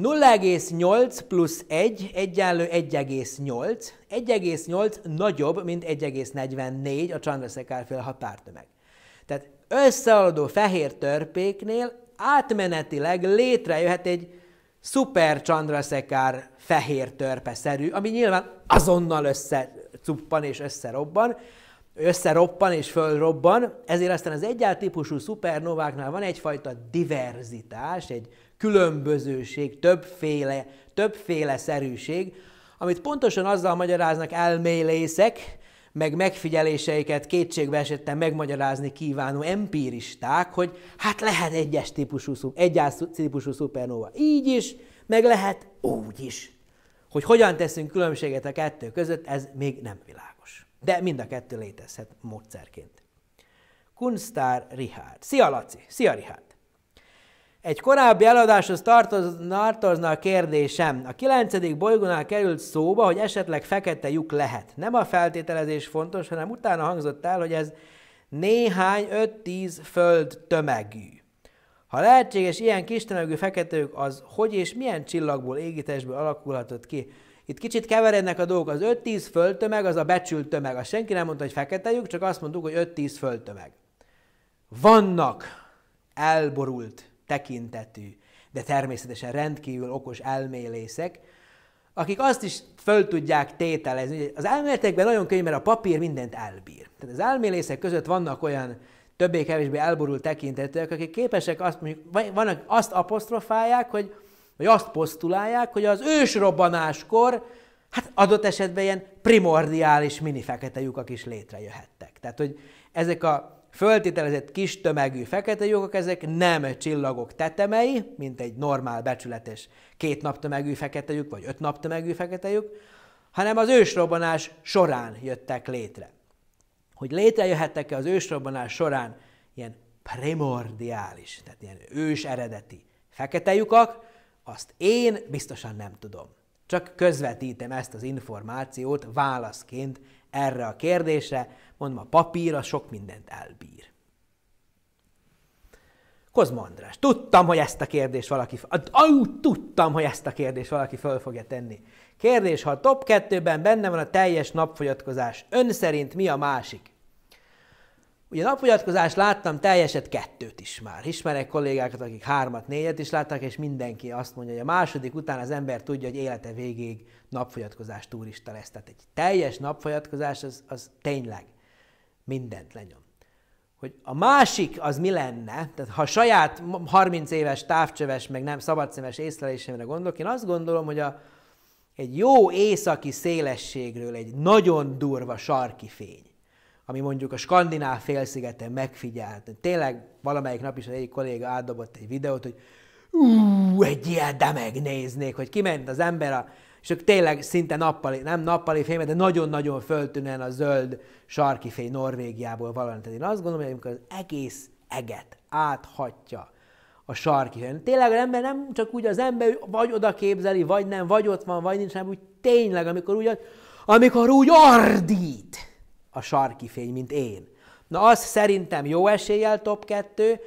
0,8 plusz 1 egyenlő 1,8. 1,8 nagyobb, mint 1,44 a Chandrasekhar-féle határtömeg. Tehát összeadó fehér törpéknél átmenetileg létrejöhet egy szuper Chandrasekhar fehér törpe-szerű, ami nyilván azonnal összecuppan és összerobban, összeroppan és fölrobban, ezért aztán az egyáltalán típusú szupernováknál van egyfajta diverzitás, egy különbözőség, többféle, többféle szerűség, amit pontosan azzal magyaráznak elmélészek, meg megfigyeléseiket kétségbe esetten megmagyarázni kívánó empiristák, hogy hát lehet egyes típusú, egyes típusú szupernova, így is, meg lehet úgy is. Hogy hogyan teszünk különbséget a kettő között, ez még nem világos. De mind a kettő létezhet módszerként. Kunstár Richard. Szia Laci! Szia Richard! Egy korábbi eladáshoz tartozna a kérdésem. A kilencedik bolygónál került szóba, hogy esetleg fekete lyuk lehet. Nem a feltételezés fontos, hanem utána hangzott el, hogy ez néhány 5-10 föld tömegű. Ha lehetséges, ilyen kis tömegű feketők az hogy és milyen csillagból, égitesből alakulhatott ki? Itt kicsit keverednek a dolgok. Az 5-10 földtömeg az a becsült tömeg. A senki nem mondta, hogy fekete lyuk, csak azt mondtuk, hogy 5-10 földtömeg. Vannak elborult tekintetű, de természetesen rendkívül okos elmélészek, akik azt is föl tudják tételezni, hogy az elméletekben nagyon könnyű, mert a papír mindent elbír. Tehát az elmélészek között vannak olyan többé-kevésbé elborult tekintetőek, akik képesek azt mondjuk, vannak azt apostrofálják, hogy, vagy azt posztulálják, hogy az ősrobbanáskor, hát adott esetben ilyen primordiális mini fekete lyukak is létrejöhettek. Tehát, hogy ezek a Föltételezett kis tömegű fekete lyukak ezek nem csillagok tetemei, mint egy normál becsületes két nap tömegű fekete lyuk, vagy öt nap tömegű fekete lyuk, hanem az ősrobbanás során jöttek létre. Hogy létrejöhettek-e az ősrobbanás során ilyen primordiális, tehát ilyen ős eredeti fekete lyukak, azt én biztosan nem tudom. Csak közvetítem ezt az információt válaszként erre a kérdésre, mondom, a papír az sok mindent elbír. Kozma András, tudtam, hogy ezt a kérdést valaki, úgy tudtam, hogy ezt a kérdést valaki föl fogja tenni. Kérdés, ha a top 2-ben benne van a teljes napfogyatkozás, ön szerint mi a másik? Ugye napfogyatkozás láttam teljeset kettőt is már. Ismerek kollégákat, akik hármat, négyet is láttak, és mindenki azt mondja, hogy a második után az ember tudja, hogy élete végéig napfogyatkozás turista lesz. Tehát egy teljes napfogyatkozás az, az tényleg mindent lenyom. Hogy a másik az mi lenne, tehát ha saját 30 éves távcsöves, meg nem szabadszemes észlelésemre gondolok, én azt gondolom, hogy a, egy jó északi szélességről egy nagyon durva sarki fény, ami mondjuk a skandináv félszigeten megfigyelt. Tényleg valamelyik nap is az egyik kolléga átdobott egy videót, hogy ú, egy ilyet, de megnéznék, hogy kiment az ember a és ők tényleg szinte nappali, nem nappali fény, de nagyon-nagyon föltűnően a zöld sarki fény Norvégiából valamint. Én azt gondolom, hogy amikor az egész eget áthatja a sarki fény. Tényleg az ember nem csak úgy az ember vagy oda képzeli, vagy nem, vagy ott van, vagy nincs, hanem úgy tényleg, amikor úgy, amikor úgy ardít a sarki fény, mint én. Na az szerintem jó eséllyel top 2,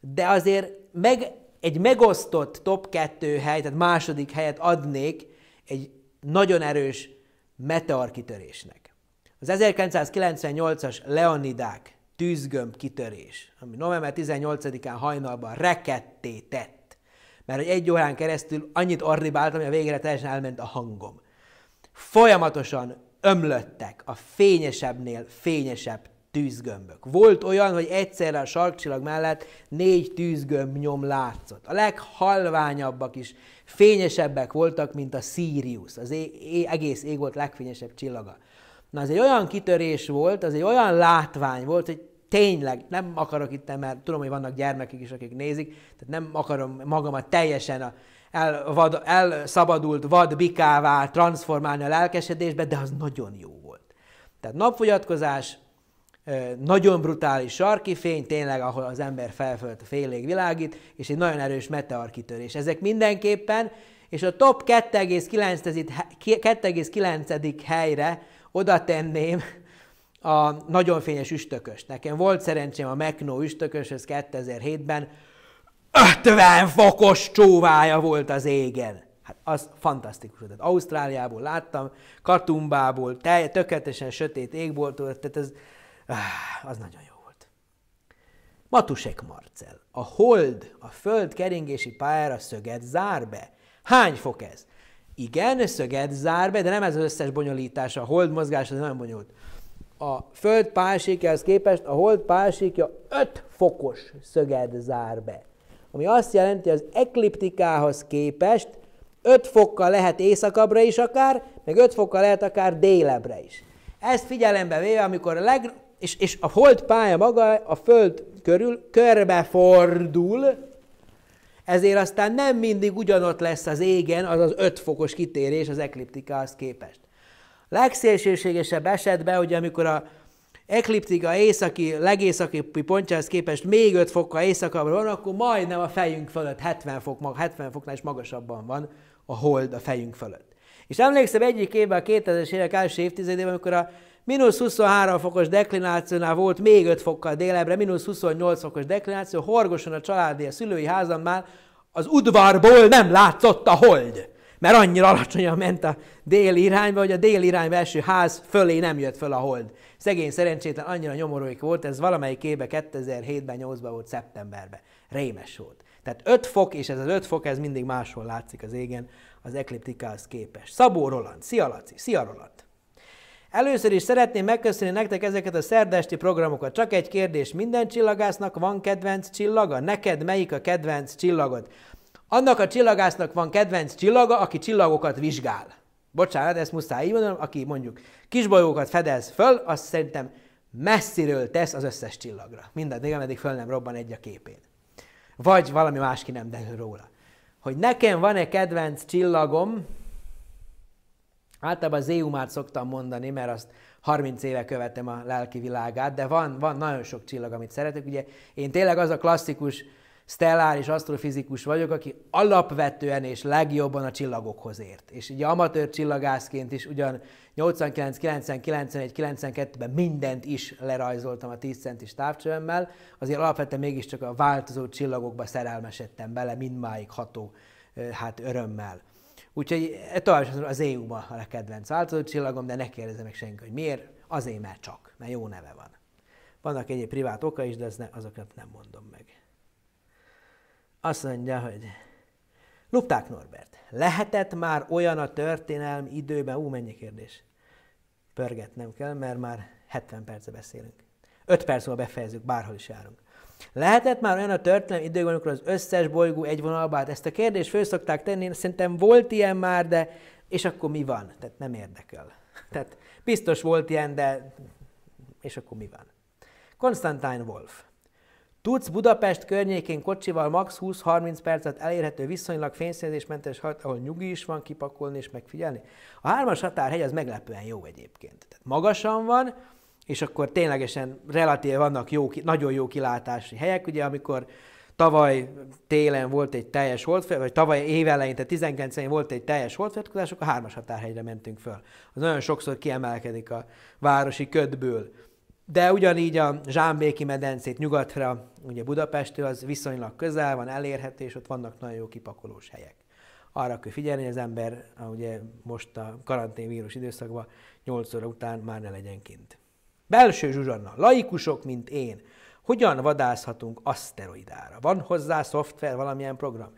de azért meg, egy megosztott top 2 hely, tehát második helyet adnék egy nagyon erős meteorkitörésnek. Az 1998-as Leonidák tűzgömb kitörés, ami november 18-án hajnalban reketté tett, mert egy órán keresztül annyit ordibáltam, hogy a végére teljesen elment a hangom. Folyamatosan ömlöttek a fényesebbnél fényesebb tűzgömbök. Volt olyan, hogy egyszerre a sarkcsillag mellett négy tűzgömb nyom látszott. A leghalványabbak is fényesebbek voltak, mint a Sirius, az é- egész ég volt legfényesebb csillaga. Na, az egy olyan kitörés volt, az egy olyan látvány volt, hogy tényleg nem akarok itt, mert tudom, hogy vannak gyermekek is, akik nézik, tehát nem akarom magamat teljesen a el, vad, elszabadult vad bikává transformálni a lelkesedésbe, de az nagyon jó volt. Tehát napfogyatkozás, nagyon brutális sarki fény, tényleg, ahol az ember felfölt félig világít, és egy nagyon erős meteorkitörés. Ezek mindenképpen, és a top 2,9 helyre oda tenném a nagyon fényes üstököst. Nekem volt szerencsém a Mekno üstököshöz 2007-ben, 50 fokos csóvája volt az égen. Hát az fantasztikus. Tehát Ausztráliából láttam, Katumbából, tökéletesen sötét égboltól, tehát ez, Ah, az nagyon jó volt. Matusek Marcel. A hold, a föld keringési pályára szöget zár be. Hány fok ez? Igen, szöget zár be, de nem ez az összes bonyolítása. A hold az nem bonyolult. A föld pálsíkjához képest a hold pálsíkja 5 fokos szöget zár be. Ami azt jelenti, hogy az ekliptikához képest 5 fokkal lehet éjszakabbra is akár, meg 5 fokkal lehet akár délebre is. Ezt figyelembe véve, amikor a leg, és, és a hold pálya maga a föld körül körbefordul, ezért aztán nem mindig ugyanott lesz az égen az az 5 fokos kitérés az ekliptikához képest. Legszélsőségesebb esetben, hogy amikor a ekliptika északi, legészaki pontjához képest még 5 fokkal északabbra van, akkor majdnem a fejünk fölött 70, fok, 70 foknál is magasabban van a hold a fejünk fölött. És emlékszem egyik évben a 2000-es évek első évtizedében, amikor a mínusz 23 fokos deklinációnál volt még 5 fokkal délebre, mínusz 28 fokos deklináció, horgoson a családi, a szülői házam már az udvarból nem látszott a hold, mert annyira alacsonyan ment a déli irányba, hogy a déli irányba első ház fölé nem jött föl a hold. Szegény szerencsétlen annyira nyomorúik volt, ez valamelyik éve 2007-ben, 8-ban volt szeptemberben. Rémes volt. Tehát 5 fok, és ez az 5 fok, ez mindig máshol látszik az égen az ekliptikához képest. Szabó Roland, szia Laci, szia Roland! Először is szeretném megköszönni nektek ezeket a szerdesti programokat. Csak egy kérdés, minden csillagásznak van kedvenc csillaga? Neked melyik a kedvenc csillagod? Annak a csillagásznak van kedvenc csillaga, aki csillagokat vizsgál. Bocsánat, ezt muszáj így mondanom, aki mondjuk kisbolygókat fedez föl, azt szerintem messziről tesz az összes csillagra. Mindaddig, ameddig föl nem robban egy a képén. Vagy valami más ki nem derül róla. Hogy nekem van-e kedvenc csillagom, Általában Zéumát szoktam mondani, mert azt 30 éve követem a lelki világát, de van, van nagyon sok csillag, amit szeretek. Ugye én tényleg az a klasszikus stelláris asztrofizikus vagyok, aki alapvetően és legjobban a csillagokhoz ért. És ugye amatőr csillagászként is ugyan 89, 90, 91, 92-ben mindent is lerajzoltam a 10 centis távcsövemmel, azért alapvetően mégiscsak a változó csillagokba szerelmesedtem bele mindmáig ható hát örömmel. Úgyhogy eh, is az EU-ban a kedvenc csillagom, de ne kérdezze meg senki, hogy miért. Azért, mert csak, mert jó neve van. Vannak egyéb privát oka is, de ne, azokat nem mondom meg. Azt mondja, hogy Lupták Norbert, lehetett már olyan a történelm időben, ú, mennyi kérdés, pörgetnem kell, mert már 70 perce beszélünk. 5 perc múlva befejezzük, bárhol is járunk. Lehetett már olyan a történelmi időkben, amikor az összes bolygó egy vonalba állt? Ezt a kérdést föl szokták tenni, szerintem volt ilyen már, de és akkor mi van? Tehát nem érdekel. Tehát biztos volt ilyen, de és akkor mi van? Konstantin Wolf. Tudsz Budapest környékén kocsival max. 20-30 percet elérhető viszonylag fényszerzésmentes hat, ahol nyugi is van, kipakolni és megfigyelni? A hármas határhegy az meglepően jó egyébként. Tehát magasan van, és akkor ténylegesen relatív vannak jó, nagyon jó kilátási helyek, ugye amikor tavaly télen volt egy teljes holdfér, vagy tavaly év tehát 19 én volt egy teljes holdfértkozás, akkor hármas határhegyre mentünk föl. Az nagyon sokszor kiemelkedik a városi ködből. De ugyanígy a Zsámbéki medencét nyugatra, ugye Budapestől, az viszonylag közel van, elérhető, és ott vannak nagyon jó kipakolós helyek. Arra kell figyelni, hogy az ember ugye most a karanténvírus időszakban 8 óra után már ne legyen kint. Belső Zsuzsanna, laikusok, mint én, hogyan vadászhatunk aszteroidára? Van hozzá szoftver, valamilyen program?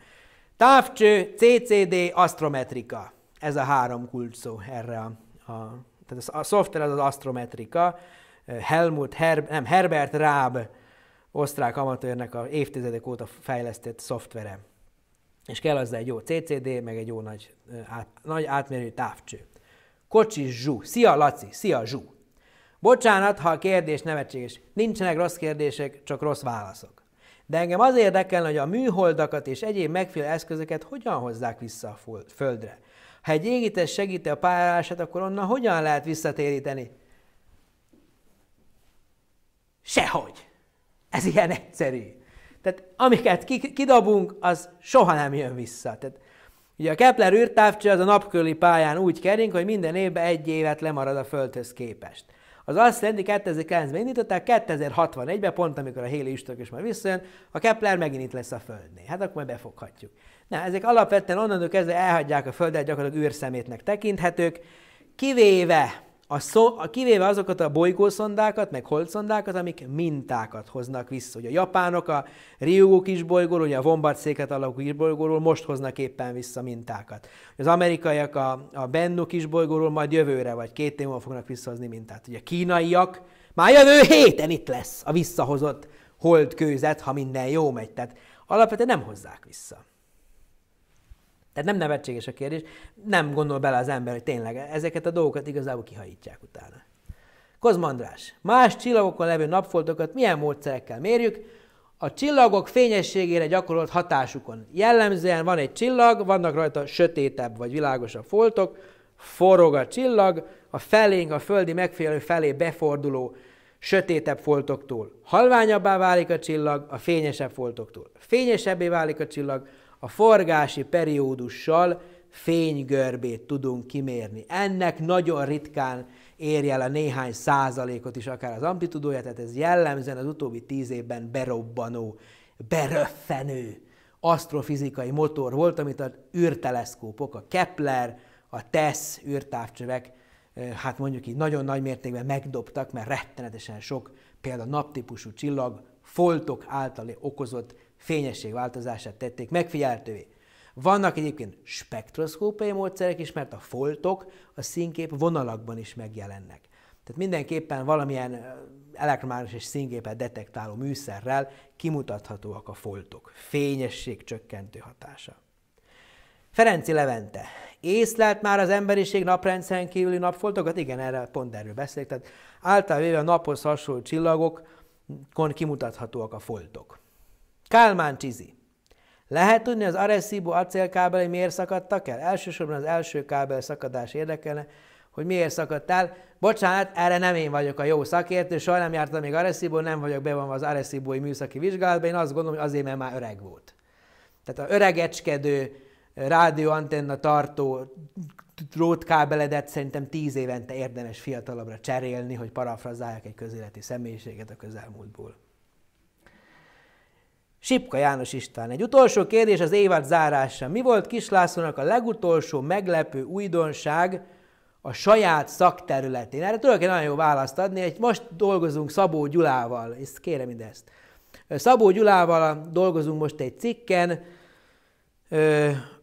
Távcső, CCD, asztrometrika. Ez a három kulcs szó erre a, a tehát a szoftver az az asztrometrika, Helmut, Her, nem, Herbert Ráb, osztrák amatőrnek a évtizedek óta fejlesztett szoftvere. És kell hozzá egy jó CCD, meg egy jó nagy, át, nagy átmérő távcső. Kocsis Zsú. Szia Laci, szia Zsú. Bocsánat, ha a kérdés nevetséges. Nincsenek rossz kérdések, csak rossz válaszok. De engem az érdekel, hogy a műholdakat és egyéb megfelelő eszközöket hogyan hozzák vissza a földre. Ha egy égítés segíti a pályálását, akkor onnan hogyan lehet visszatéríteni? Sehogy. Ez ilyen egyszerű. Tehát amiket kidobunk, az soha nem jön vissza. Tehát, ugye a Kepler űrtávcső az a napköli pályán úgy kering, hogy minden évben egy évet lemarad a Földhöz képest. Az azt jelenti, 2009-ben indították, 2061-ben, pont amikor a Héli istök is már visszajön, a Kepler megint itt lesz a Földnél. Hát akkor befoghatjuk. Na, ezek alapvetően onnantól kezdve elhagyják a Földet, gyakorlatilag űrszemétnek tekinthetők, kivéve a szó, a kivéve azokat a bolygószondákat, meg holdszondákat, amik mintákat hoznak vissza. Ugye a japánok a Ryugu kisbolygóról, ugye a Wombat-széket alakú kisbolygóról most hoznak éppen vissza mintákat. Az amerikaiak a, a Bennu kisbolygóról majd jövőre, vagy két év fognak visszahozni mintát. Ugye a kínaiak már jövő héten itt lesz a visszahozott holdkőzet, ha minden jó megy. Tehát alapvetően nem hozzák vissza. Tehát nem nevetséges a kérdés, nem gondol bele az ember, hogy tényleg ezeket a dolgokat igazából kihajítják utána. Kozma András, más csillagokon levő napfoltokat milyen módszerekkel mérjük? A csillagok fényességére gyakorolt hatásukon. Jellemzően van egy csillag, vannak rajta sötétebb vagy világosabb foltok, forog a csillag, a felénk, a földi megfelelő felé beforduló sötétebb foltoktól. Halványabbá válik a csillag, a fényesebb foltoktól. Fényesebbé válik a csillag, a forgási periódussal fénygörbét tudunk kimérni. Ennek nagyon ritkán érje el a néhány százalékot is akár az amplitudója, tehát ez jellemzően az utóbbi tíz évben berobbanó, beröffenő asztrofizikai motor volt, amit az űrteleszkópok, a Kepler, a TESS űrtávcsövek, eh, hát mondjuk így nagyon nagy mértékben megdobtak, mert rettenetesen sok például naptípusú csillag foltok által okozott fényesség változását tették megfigyelhetővé. Vannak egyébként spektroszkópai módszerek is, mert a foltok a színkép vonalakban is megjelennek. Tehát mindenképpen valamilyen elektromágneses színképet detektáló műszerrel kimutathatóak a foltok. Fényesség csökkentő hatása. Ferenci Levente. Észlelt már az emberiség naprendszeren kívüli napfoltokat? Igen, erre pont erről beszélt. Tehát általában a naphoz hasonló csillagokon kimutathatóak a foltok. Kálmán Csizi. Lehet tudni, az Arecibo acélkábelei miért szakadtak el? Elsősorban az első kábel szakadás érdekelne, hogy miért szakadtál. Bocsánat, erre nem én vagyok a jó szakértő, soha nem jártam még arecibo nem vagyok bevonva az arecibo műszaki vizsgálatban, én azt gondolom, hogy azért, mert már öreg volt. Tehát a öregecskedő eh, rádióantenna tartó drótkábeledet szerintem tíz évente érdemes fiatalabbra cserélni, hogy parafrazáljak egy közéleti személyiséget a közelmúltból. Sipka János István. Egy utolsó kérdés az évad zárása. Mi volt Kislászlónak a legutolsó meglepő újdonság a saját szakterületén? Erre tudok egy nagyon jó választ adni, egy most dolgozunk Szabó Gyulával, és kérem mindezt. Szabó Gyulával dolgozunk most egy cikken,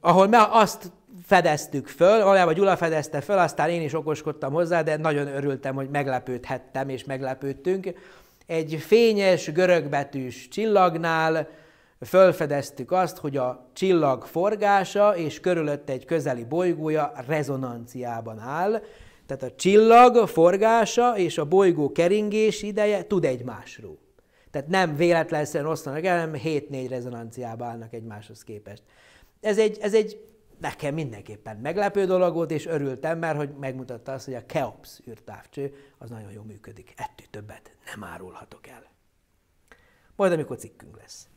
ahol me azt fedeztük föl, valójában Gyula fedezte föl, aztán én is okoskodtam hozzá, de nagyon örültem, hogy meglepődhettem és meglepődtünk egy fényes görögbetűs csillagnál fölfedeztük azt, hogy a csillag forgása és körülött egy közeli bolygója rezonanciában áll, tehát a csillag forgása és a bolygó keringés ideje tud egymásról. Tehát nem véletlenszerűen osztanak el, hanem 7-4 rezonanciában állnak egymáshoz képest. Ez egy, ez egy nekem mindenképpen meglepő dolog volt, és örültem, mert hogy megmutatta azt, hogy a Keops űrtávcső az nagyon jól működik. Ettől többet nem árulhatok el. Majd amikor cikkünk lesz.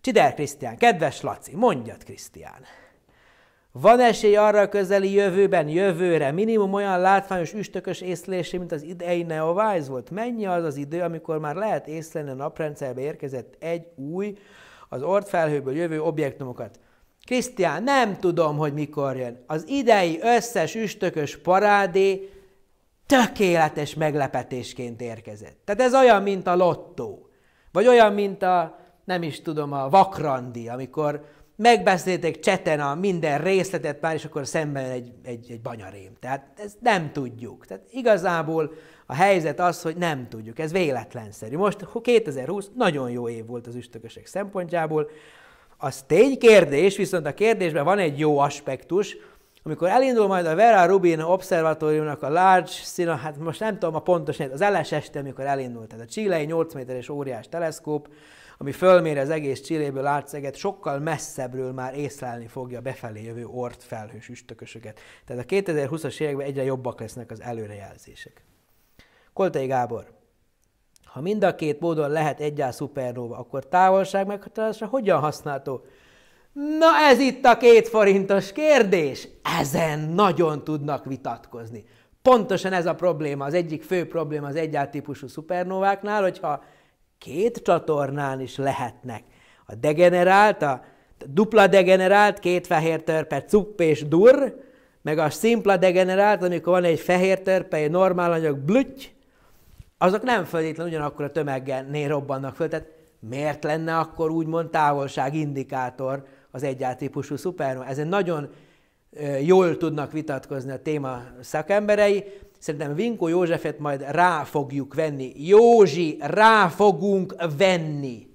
Csider Krisztián, kedves Laci, mondjad Krisztián! Van esély arra a közeli jövőben, jövőre, minimum olyan látványos üstökös észlésé, mint az idei Neowise volt. Mennyi az az idő, amikor már lehet észlelni a naprendszerbe érkezett egy új, az ortfelhőből jövő objektumokat? Krisztián, nem tudom, hogy mikor jön. Az idei összes üstökös parádé tökéletes meglepetésként érkezett. Tehát ez olyan, mint a lottó. Vagy olyan, mint a, nem is tudom, a vakrandi, amikor megbeszélték cseten a minden részletet már, és akkor szemben egy, egy, egy banyarém. Tehát ezt nem tudjuk. Tehát igazából a helyzet az, hogy nem tudjuk. Ez véletlenszerű. Most 2020 nagyon jó év volt az üstökösek szempontjából. Az kérdés, viszont a kérdésben van egy jó aspektus, amikor elindul majd a Vera Rubin Obszervatóriumnak a Large Sina, hát most nem tudom a pontos az LS este, amikor elindult, tehát a csilei 8 méteres óriás teleszkóp, ami fölmér az egész Csilléből látszeget, sokkal messzebbről már észlelni fogja befelé jövő ort felhős üstökösöket. Tehát a 2020-as években egyre jobbak lesznek az előrejelzések. Koltai Gábor. Ha mind a két módon lehet egyáltalán szupernóva, akkor távolság meghatározása hogyan használható? Na ez itt a két forintos kérdés, ezen nagyon tudnak vitatkozni. Pontosan ez a probléma, az egyik fő probléma az egyáltalán típusú szupernóváknál, hogyha két csatornán is lehetnek. A degenerált, a dupla degenerált, két fehér törpe, cupp és dur, meg a szimpla degenerált, amikor van egy fehér törpe, egy normál anyag, blüty, azok nem feltétlenül ugyanakkor a tömegnél robbannak föl, tehát miért lenne akkor úgymond távolság indikátor az egyáltípusú szupernó? Ezen nagyon jól tudnak vitatkozni a téma szakemberei. Szerintem Vinkó Józsefet majd rá fogjuk venni. Józsi, rá fogunk venni,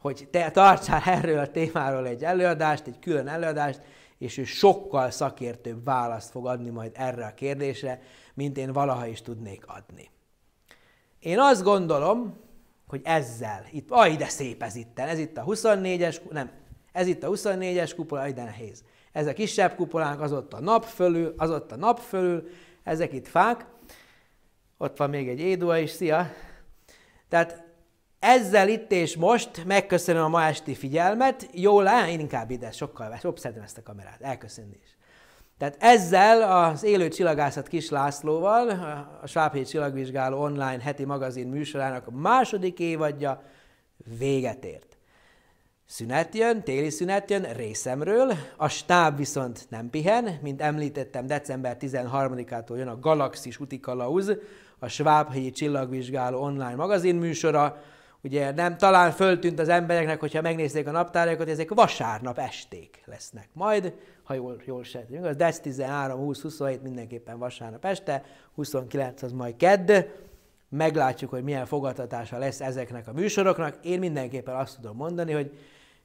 hogy te tartsál erről a témáról egy előadást, egy külön előadást, és ő sokkal szakértőbb választ fog adni majd erre a kérdésre, mint én valaha is tudnék adni. Én azt gondolom, hogy ezzel, itt, aj, de szép ez itten, ez itt a 24-es, nem, ez itt a 24-es kupola, aj, de nehéz. Ez a kisebb kupolánk, az ott a nap fölül, az ott a nap fölül, ezek itt fák. Ott van még egy Édua is, szia! Tehát ezzel itt és most megköszönöm a ma esti figyelmet. Jó le, én inkább ide, sokkal jobb szedem ezt a kamerát. Elköszönni is. Tehát ezzel az élő csillagászat Kis Lászlóval, a Svábhét Csillagvizsgáló online heti magazin műsorának a második évadja véget ért. Szünet jön, téli szünet jön részemről, a stáb viszont nem pihen, mint említettem, december 13-ától jön a Galaxis utikalauz, a Svábhelyi Csillagvizsgáló online magazin műsora, Ugye nem talán föltűnt az embereknek, hogyha megnézték a naptárjakat, ezek vasárnap esték lesznek. Majd, ha jól, jól sejtünk, az DESZ 13, 20, 27 mindenképpen vasárnap este, 29 az majd kedd, meglátjuk, hogy milyen fogadtatása lesz ezeknek a műsoroknak. Én mindenképpen azt tudom mondani, hogy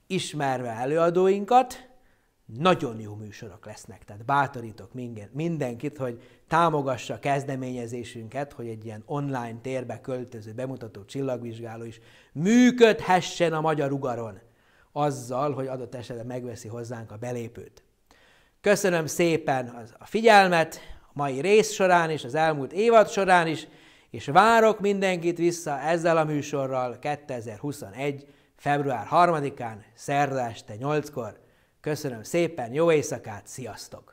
ismerve előadóinkat, nagyon jó műsorok lesznek, tehát bátorítok mindenkit, hogy támogassa kezdeményezésünket, hogy egy ilyen online térbe költöző bemutató csillagvizsgáló is működhessen a magyar ugaron, azzal, hogy adott esetben megveszi hozzánk a belépőt. Köszönöm szépen a figyelmet a mai rész során és az elmúlt évad során is, és várok mindenkit vissza ezzel a műsorral 2021. február 3-án, szerda este 8-kor. Köszönöm szépen, jó éjszakát, sziasztok!